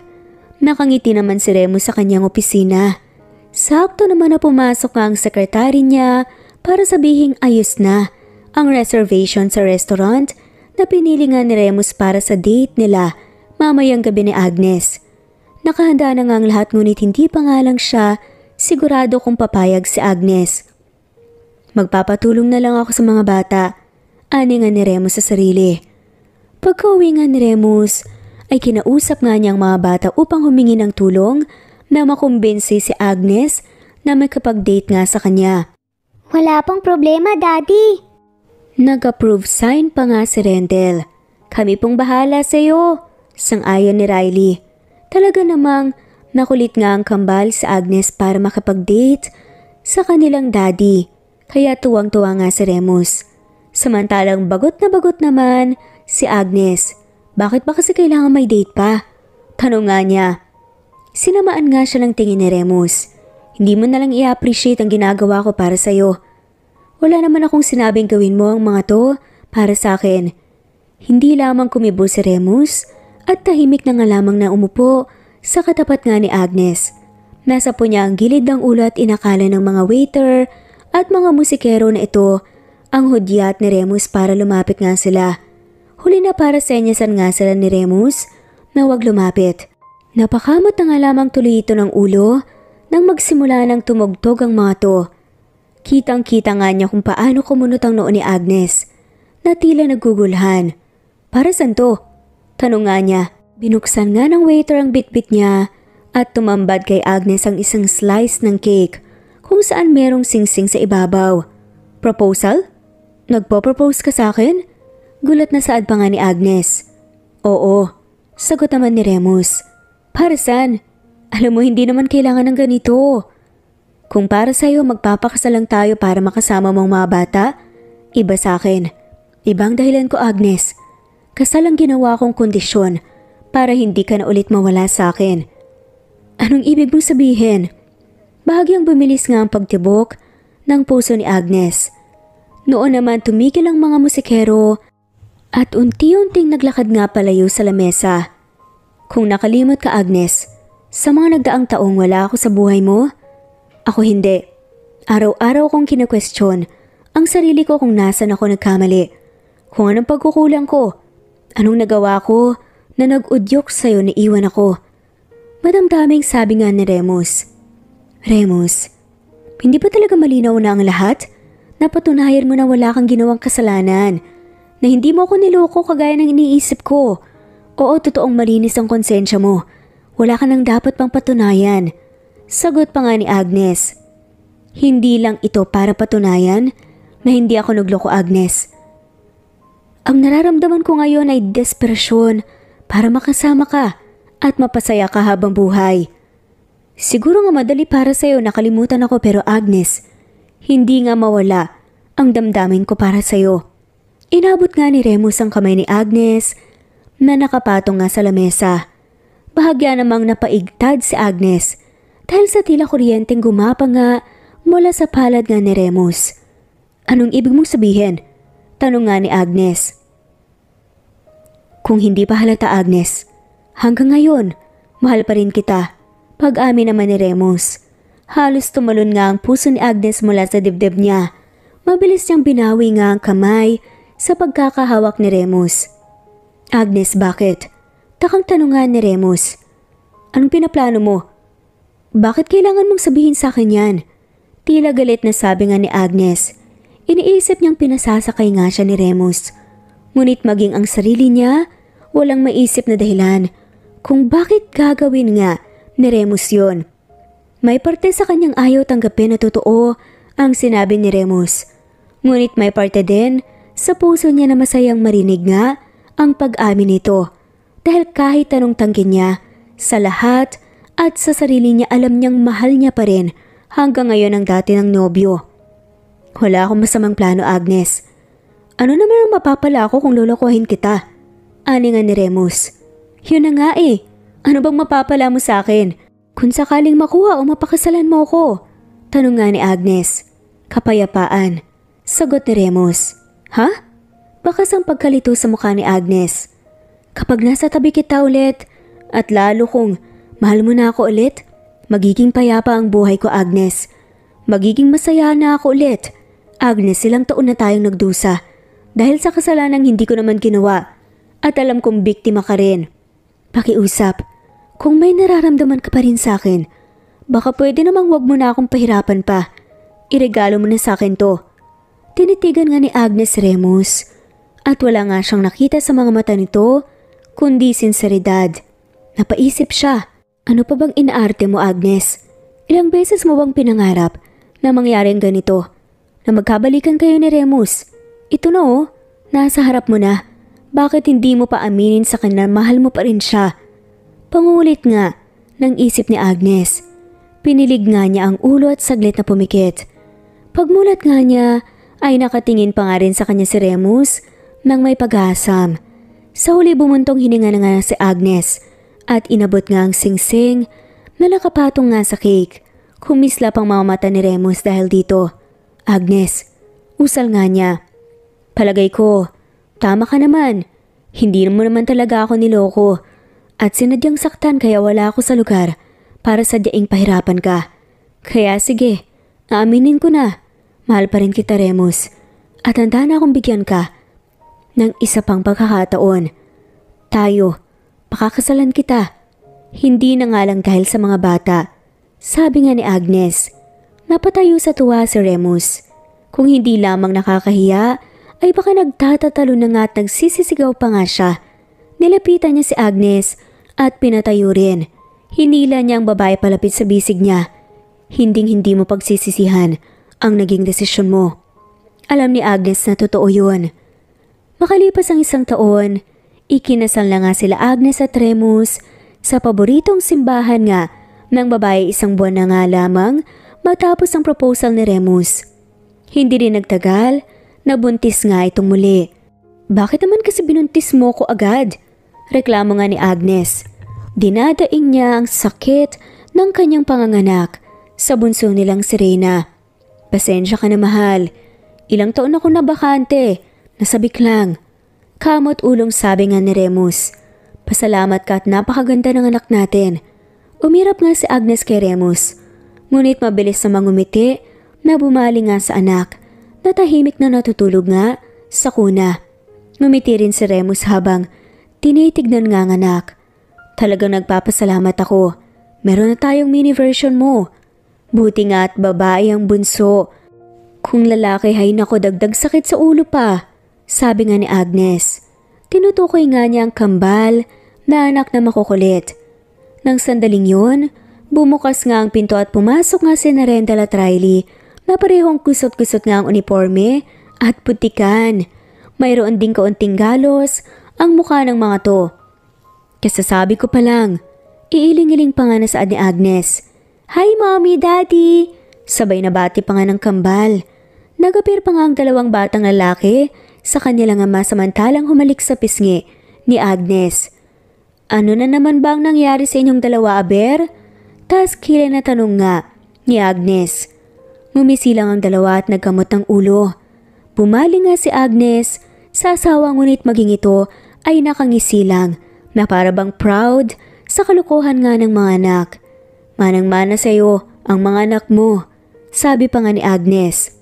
Nakangiti naman si Remus sa kanyang opisina. Sakto naman na pumasok nga ang sekretary niya para sabihing ayos na ang reservation sa restaurant na pinili nga ni Remus para sa date nila mamayang gabi ni Agnes. Nakahanda na nga ang lahat ngunit hindi pa nga lang siya sigurado kung papayag si Agnes. Magpapatulong na lang ako sa mga bata, ani nga ni Remus sa sarili. Pagka-uwi nga ni Remus, ay kinausap nga niya ang mga bata upang humingi ng tulong na makumbinsi si Agnes na magkapag-date nga sa kanya. Wala pong problema, Daddy. Nag-approve sign pa nga si Rendel. Kami pong bahala sa iyo, sang-ayon ni Riley. Talaga namang nakulit nga ang kambal sa Agnes para makipag date sa kanilang daddy, kaya tuwang-tuwa nga si Remus. Samantalang bagot na bagot naman si Agnes. Bakit ba kasi kailangan may date pa? Tanong nga niya. Sinamaan nga siya ng tingin ni Remus. Hindi mo nalang i-appreciate ang ginagawa ko para sa'yo. Wala naman akong sinabing gawin mo ang mga to para sa akin. Hindi lamang kumibo si Remus at tahimik na nga lamang na umupo sa katapat nga ni Agnes. Nasa po niya ang gilid ng ulat inakala ng mga waiter at mga musikero na ito ang hudya at ni Remus para lumapit nga sila. Huli na para senyasan nga sila ni Remus na wag lumapit. Napakamot na nga lamang tuloy ito ng ulo nang magsimula ng tumugtog ang mga to. Kitang-kita nga niya kung paano kumunot ang noo ni Agnes na tila nagugulhan. Para santo? to? Tanong nga niya. Binuksan nga ng waiter ang bitbit niya at tumambad kay Agnes ang isang slice ng cake kung saan merong singsing sa ibabaw. Proposal? Nagpo-propose ka sa akin? Gulat na saad pa nga ni Agnes. Oo, sagot naman ni Remus. Para saan? Alam mo hindi naman kailangan ng ganito. Kung para sa'yo magpapakasal lang tayo para makasama mong mga bata, iba sa akin. Ibang dahilan ko Agnes. Kasal ang ginawa kong kondisyon para hindi ka na ulit mawala sa akin. Anong ibig mong sabihin? Bahagyang bumilis nga ang pagtibok ng puso ni Agnes. Noon naman tumigil ang mga musikero at unti-unting naglakad nga palayo sa lamesa. Kung nakalimot ka Agnes, sa mga nagdaang taong wala ako sa buhay mo, ako hindi. Araw-araw kong kinakwestiyon ang sarili ko kung nasan ako nagkamali, kung anong pagkukulang ko, Anong nagawa ko na nag-udyok sa'yo na iwan ako? Madamdaming sabi nga ni Remus. Remus, hindi ba talaga malinaw na ang lahat? Napatunayan mo na wala kang ginawang kasalanan. Na hindi mo ako niloko kagaya ng iniisip ko. Oo, totoong malinis ang konsensya mo. Wala ka nang dapat pang patunayan. Sagot pa nga ni Agnes. Hindi lang ito para patunayan na hindi ako nagloko Agnes. Ang nararamdaman ko ngayon ay desperasyon para makasama ka at mapasaya ka habang buhay. Siguro nga madali para sa'yo nakalimutan ako pero Agnes, hindi nga mawala ang damdamin ko para sa'yo. Inabot nga ni Remus ang kamay ni Agnes na nakapatong nga sa lamesa. Bahagya namang napaigtad si Agnes dahil sa tila kuryenteng gumapa nga mula sa palad nga ni Remus. Anong ibig mong sabihin? Tanong nga ni Agnes. Kung hindi pa halata Agnes, hanggang ngayon, mahal pa rin kita. Pag-amin naman ni Remus. Halos tumalon nga ang puso ni Agnes mula sa dibdib niya. Mabilis niyang binawi nga ang kamay sa pagkakahawak ni Remus. Agnes, bakit? Takang tanungan ni Remus. Anong pinaplano mo? Bakit kailangan mong sabihin sa akin yan? Tila galit na sabi nga ni Agnes. Iniisip niyang pinasasakay nga siya ni Remus. Ngunit maging ang sarili niya walang maisip na dahilan kung bakit gagawin nga ni Remus yun. May parte sa kanyang ayaw tanggapin na totoo ang sinabi ni Remus. Ngunit may parte din sa puso niya na masayang marinig nga ang pag-amin nito. Dahil kahit anong tangkin niya, sa lahat at sa sarili niya alam niyang mahal niya pa rin hanggang ngayon ang dati ng nobyo. Wala akong masamang plano Agnes. Ano naman ang mapapala ako kung lolokohin kita? alingan ni Remus. Yun na nga eh. Ano bang mapapala mo sa akin? Kung sakaling makuha o mapakasalan mo ko? Tanong nga ni Agnes. Kapayapaan. Sagot ni Remus. Ha? Bakas ang pagkalito sa mukha ni Agnes. Kapag nasa tabi kita ulit, at lalo kong mahal mo na ako ulit, magiging payapa ang buhay ko Agnes. Magiging masaya na ako ulit. Agnes, ilang taon na tayong nagdusa. Dahil sa kasalanang hindi ko naman ginawa, at alam kong biktima ka rin. Pakiusap, kung may nararamdaman ka pa rin sa akin, baka pwede namang wag mo na akong pahirapan pa. Iregalo mo na sa akin to. Tinitigan nga ni Agnes Remus at wala nga siyang nakita sa mga mata nito kundi sinseridad. Napaisip siya, ano pa bang inaarte mo Agnes? Ilang beses mo bang pinangarap na mangyari ganito? Na magkabalikan kayo ni Remus? Ito na oh, nasa harap mo na. Bakit hindi mo pa aminin sa kanya mahal mo pa rin siya? Pangulit nga nang isip ni Agnes. Pinilig nga niya ang ulo at saglit na pumikit. Pagmulat nga niya ay nakatingin pa nga rin sa kanya si Remus nang may pag-aasam. Sa huli bumuntong hininga na nga si Agnes at inabot nga ang singsing na nakapatong nga sa cake. Kumisla pang mamamata ni Remus dahil dito. Agnes, usal nga niya. Palagay ko, Tama ka naman. Hindi mo naman talaga ako niloko. At sinadyang saktan kaya wala ako sa lugar para sadyaing pahirapan ka. Kaya sige, aaminin ko na. Mahal pa rin kita, Remus. At handa na akong bigyan ka ng isa pang pagkakataon. Tayo, pakakasalan kita. Hindi na nga lang dahil sa mga bata. Sabi nga ni Agnes, napatayo sa tuwa si Remus. Kung hindi lamang nakakahiya ay baka nagtatatalo na nga at nagsisisigaw pa nga siya. Nilapitan niya si Agnes at pinatayo rin. Hinila niya ang babae palapit sa bisig niya. Hinding-hindi mo pagsisisihan ang naging desisyon mo. Alam ni Agnes na totoo yun. Makalipas ang isang taon, ikinasal na nga sila Agnes at Remus sa paboritong simbahan nga ng babae isang buwan na nga lamang matapos ang proposal ni Remus. Hindi din nagtagal Nabuntis nga itong muli. Bakit naman kasi binuntis mo ko agad? Reklamo nga ni Agnes. Dinadaing niya ang sakit ng kanyang panganganak sa bunso nilang si Pasensya ka na mahal. Ilang taon ako na bakante. Nasabik lang. Kamot ulong sabi nga ni Remus. Pasalamat ka at napakaganda ng anak natin. Umirap nga si Agnes kay Remus. Ngunit mabilis na mangumiti na bumali nga sa anak Natahimik na natutulog nga sa kuna. Ngumiti rin si Remus habang tinitignan nga ang anak. Talagang nagpapasalamat ako. Meron na tayong mini version mo. Buti nga at babae ang bunso. Kung lalaki ay nako dagdag sakit sa ulo pa, sabi nga ni Agnes. Tinutukoy nga niya ang kambal na anak na makukulit. Nang sandaling yun, bumukas nga ang pinto at pumasok nga si Narendal at Riley Naparehong kusot-kusot nga ang uniforme at putikan. Mayroon din kaunting galos ang mukha ng mga to. Kasasabi ko pa lang, iiling-iling pa nga na saad ni Agnes. Hi mommy, daddy! Sabay na bati pa nga ng kambal. Nagapir pa nga ang dalawang batang lalaki sa kanila nga masamantalang humalik sa pisngi ni Agnes. Ano na naman bang nangyari sa inyong dalawa, Aber? Taas kila na tanong nga ni Agnes. Ngumisi lang ang dalawa at nagkamot ng ulo. Pumali nga si Agnes sa asawa ngunit maging ito ay nakangisi lang na parabang proud sa kalukuhan nga ng mga anak. Manang-mana sa'yo ang mga anak mo, sabi pa nga ni Agnes.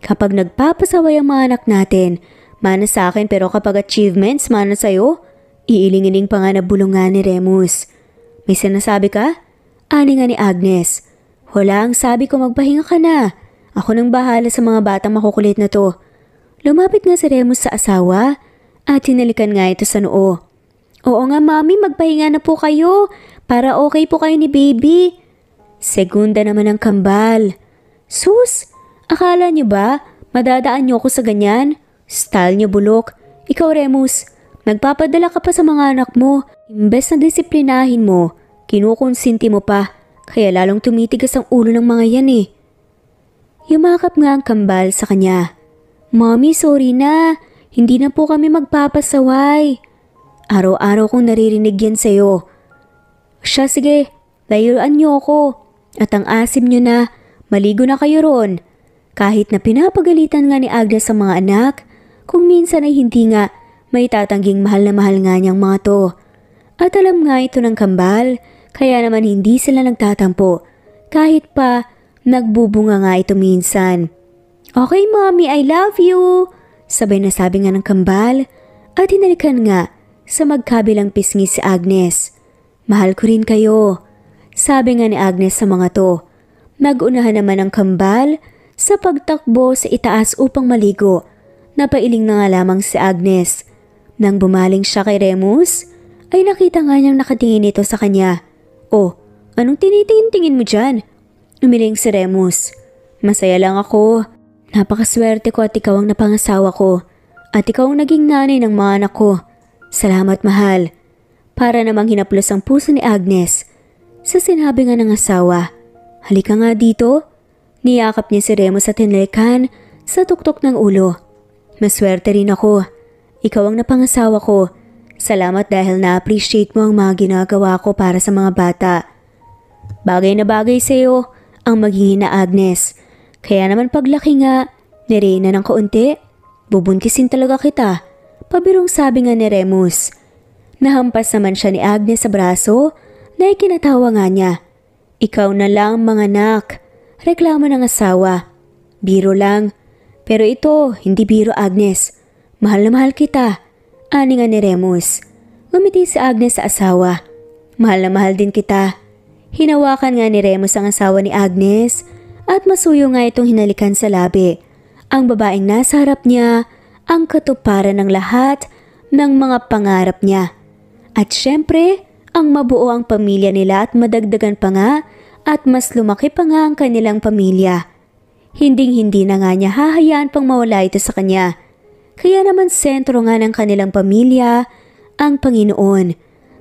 Kapag nagpapasaway ang mga anak natin, mana sa akin pero kapag achievements, mana sa'yo, iilingining pa nga na bulungan ni Remus. May sinasabi ka? Ani nga ni Agnes. Hola, ang sabi ko magpahinga ka na. Ako nang bahala sa mga batang makukulit na to. Lumapit nga si Remus sa asawa at tinalikan nga ito sa noo. Oo nga mami, magpahinga na po kayo para okay po kayo ni baby. Segunda naman ang kambal. Sus, akala niyo ba madadaan niyo ako sa ganyan? Style niyo bulok. Ikaw Remus, nagpapadala ka pa sa mga anak mo. Imbes na disiplinahin mo, kinukonsinti mo pa. Kaya lalong tumitigas ang ulo ng mga yan eh. Yumakap nga ang kambal sa kanya. Mommy, sorry na. Hindi na po kami magpapasaway. Araw-araw kong naririnig yan sa'yo. Siya, sige, layuan niyo ako. At ang asim niyo na, maligo na kayo ron. Kahit na pinapagalitan nga ni Agnes sa mga anak, kung minsan ay hindi nga may tatangging mahal na mahal nga niyang mga to. At alam nga ito ng kambal kaya naman hindi sila nagtatampo kahit pa nagbubunga nga ito minsan. Okay mommy, I love you! Sabay na sabi nga ng kambal at hinalikan nga sa magkabilang pisngi si Agnes. Mahal ko rin kayo. Sabi nga ni Agnes sa mga to. Nagunahan naman ang kambal sa pagtakbo sa itaas upang maligo. Napailing na nga lamang si Agnes. Nang bumaling siya kay Remus, ay nakita nga niyang nakatingin ito sa kanya. Oh, anong tinitingin-tingin mo dyan? Umiling si Remus. Masaya lang ako. Napakaswerte ko at ikaw ang napangasawa ko. At ikaw ang naging nanay ng mga anak ko. Salamat mahal. Para namang hinaplos ang puso ni Agnes. Sa sinabi nga ng asawa, Halika nga dito. Niyakap niya si Remus at hinalikan sa tuktok ng ulo. Maswerte rin ako. Ikaw ang napangasawa ko Salamat dahil na-appreciate mo ang mga ginagawa ko para sa mga bata. Bagay na bagay sa iyo ang magiging na Agnes. Kaya naman paglaki nga, ni Reyna ng kaunti, bubuntisin talaga kita. Pabirong sabi nga ni Remus. Nahampas naman siya ni Agnes sa braso na ikinatawa nga niya. Ikaw na lang mga anak, reklamo ng asawa. Biro lang, pero ito hindi biro Agnes. Mahal na mahal kita. Ani nga ni Remus. Umiti sa Agnes sa asawa. Mahal na mahal din kita. Hinawakan nga ni Remus ang asawa ni Agnes at masuyo nga itong hinalikan sa labi. Ang babaeng nasa harap niya, ang katuparan ng lahat ng mga pangarap niya. At syempre, ang mabuo ang pamilya nila at madagdagan pa nga at mas lumaki pa nga ang kanilang pamilya. Hinding-hindi na nga niya hahayaan pang mawala ito sa kanya kaya naman sentro nga ng kanilang pamilya ang Panginoon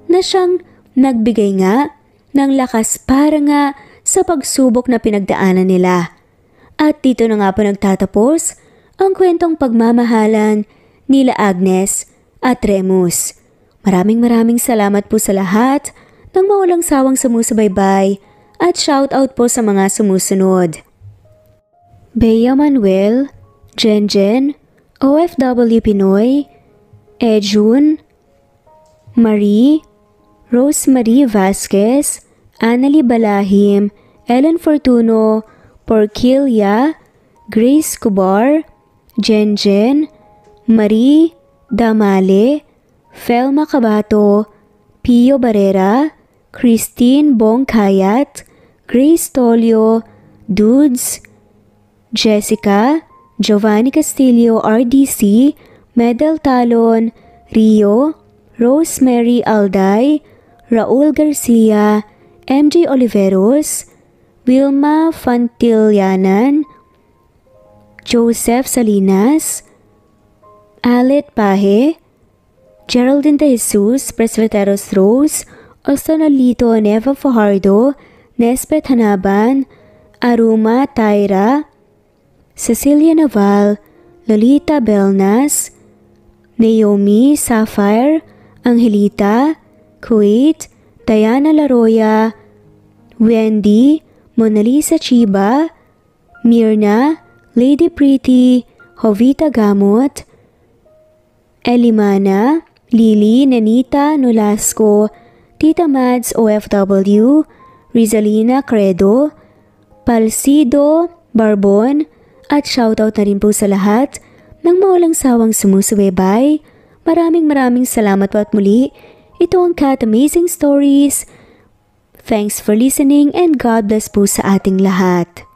na siyang nagbigay nga ng lakas para nga sa pagsubok na pinagdaanan nila. At dito na nga po nagtatapos ang kwentong pagmamahalan nila Agnes at Remus. Maraming maraming salamat po sa lahat ng maulang sawang sumusubaybay at shout out po sa mga sumusunod. Bea Manuel, Jen Jen, OFW Pinoy, Ejun, Marie, Rosemarie Vasquez, Annalie Balahim, Ellen Fortuno, Porquilia, Grace Cubar, Jenjen, Marie Damale, Felma Cabato, Pio Barrera, Christine Bongkayat, Grace Tolio, Dudes, Jessica, Giovanni Castillo RDC, Medel Talon, Rio, Rosemary Alday, Raul Garcia, MJ Oliveros, Wilma Fantillanan, Joseph Salinas, Alet Pahe, Geraldine De Jesus, Presbyteros Rose, Ostonolito Neva Fajardo, Nesbeth Hanaban, Aruma Taira, Cecilia Naval, Lolita Belnas, Naomi Sapphire, Angelita, Kuwait, Diana Laroya, Wendy, Monalisa Chiba, Mirna, Lady Pretty, Jovita Gamot, Elimana, Lily, Nanita, Nolasco, Tita Mads, OFW, Rizalina Credo, Palcido, Barbon, at shoutout na rin po sa lahat ng maulang sawang sumusubaybay. Maraming maraming salamat po at muli. Ito ang Cat Amazing Stories. Thanks for listening and God bless po sa ating lahat.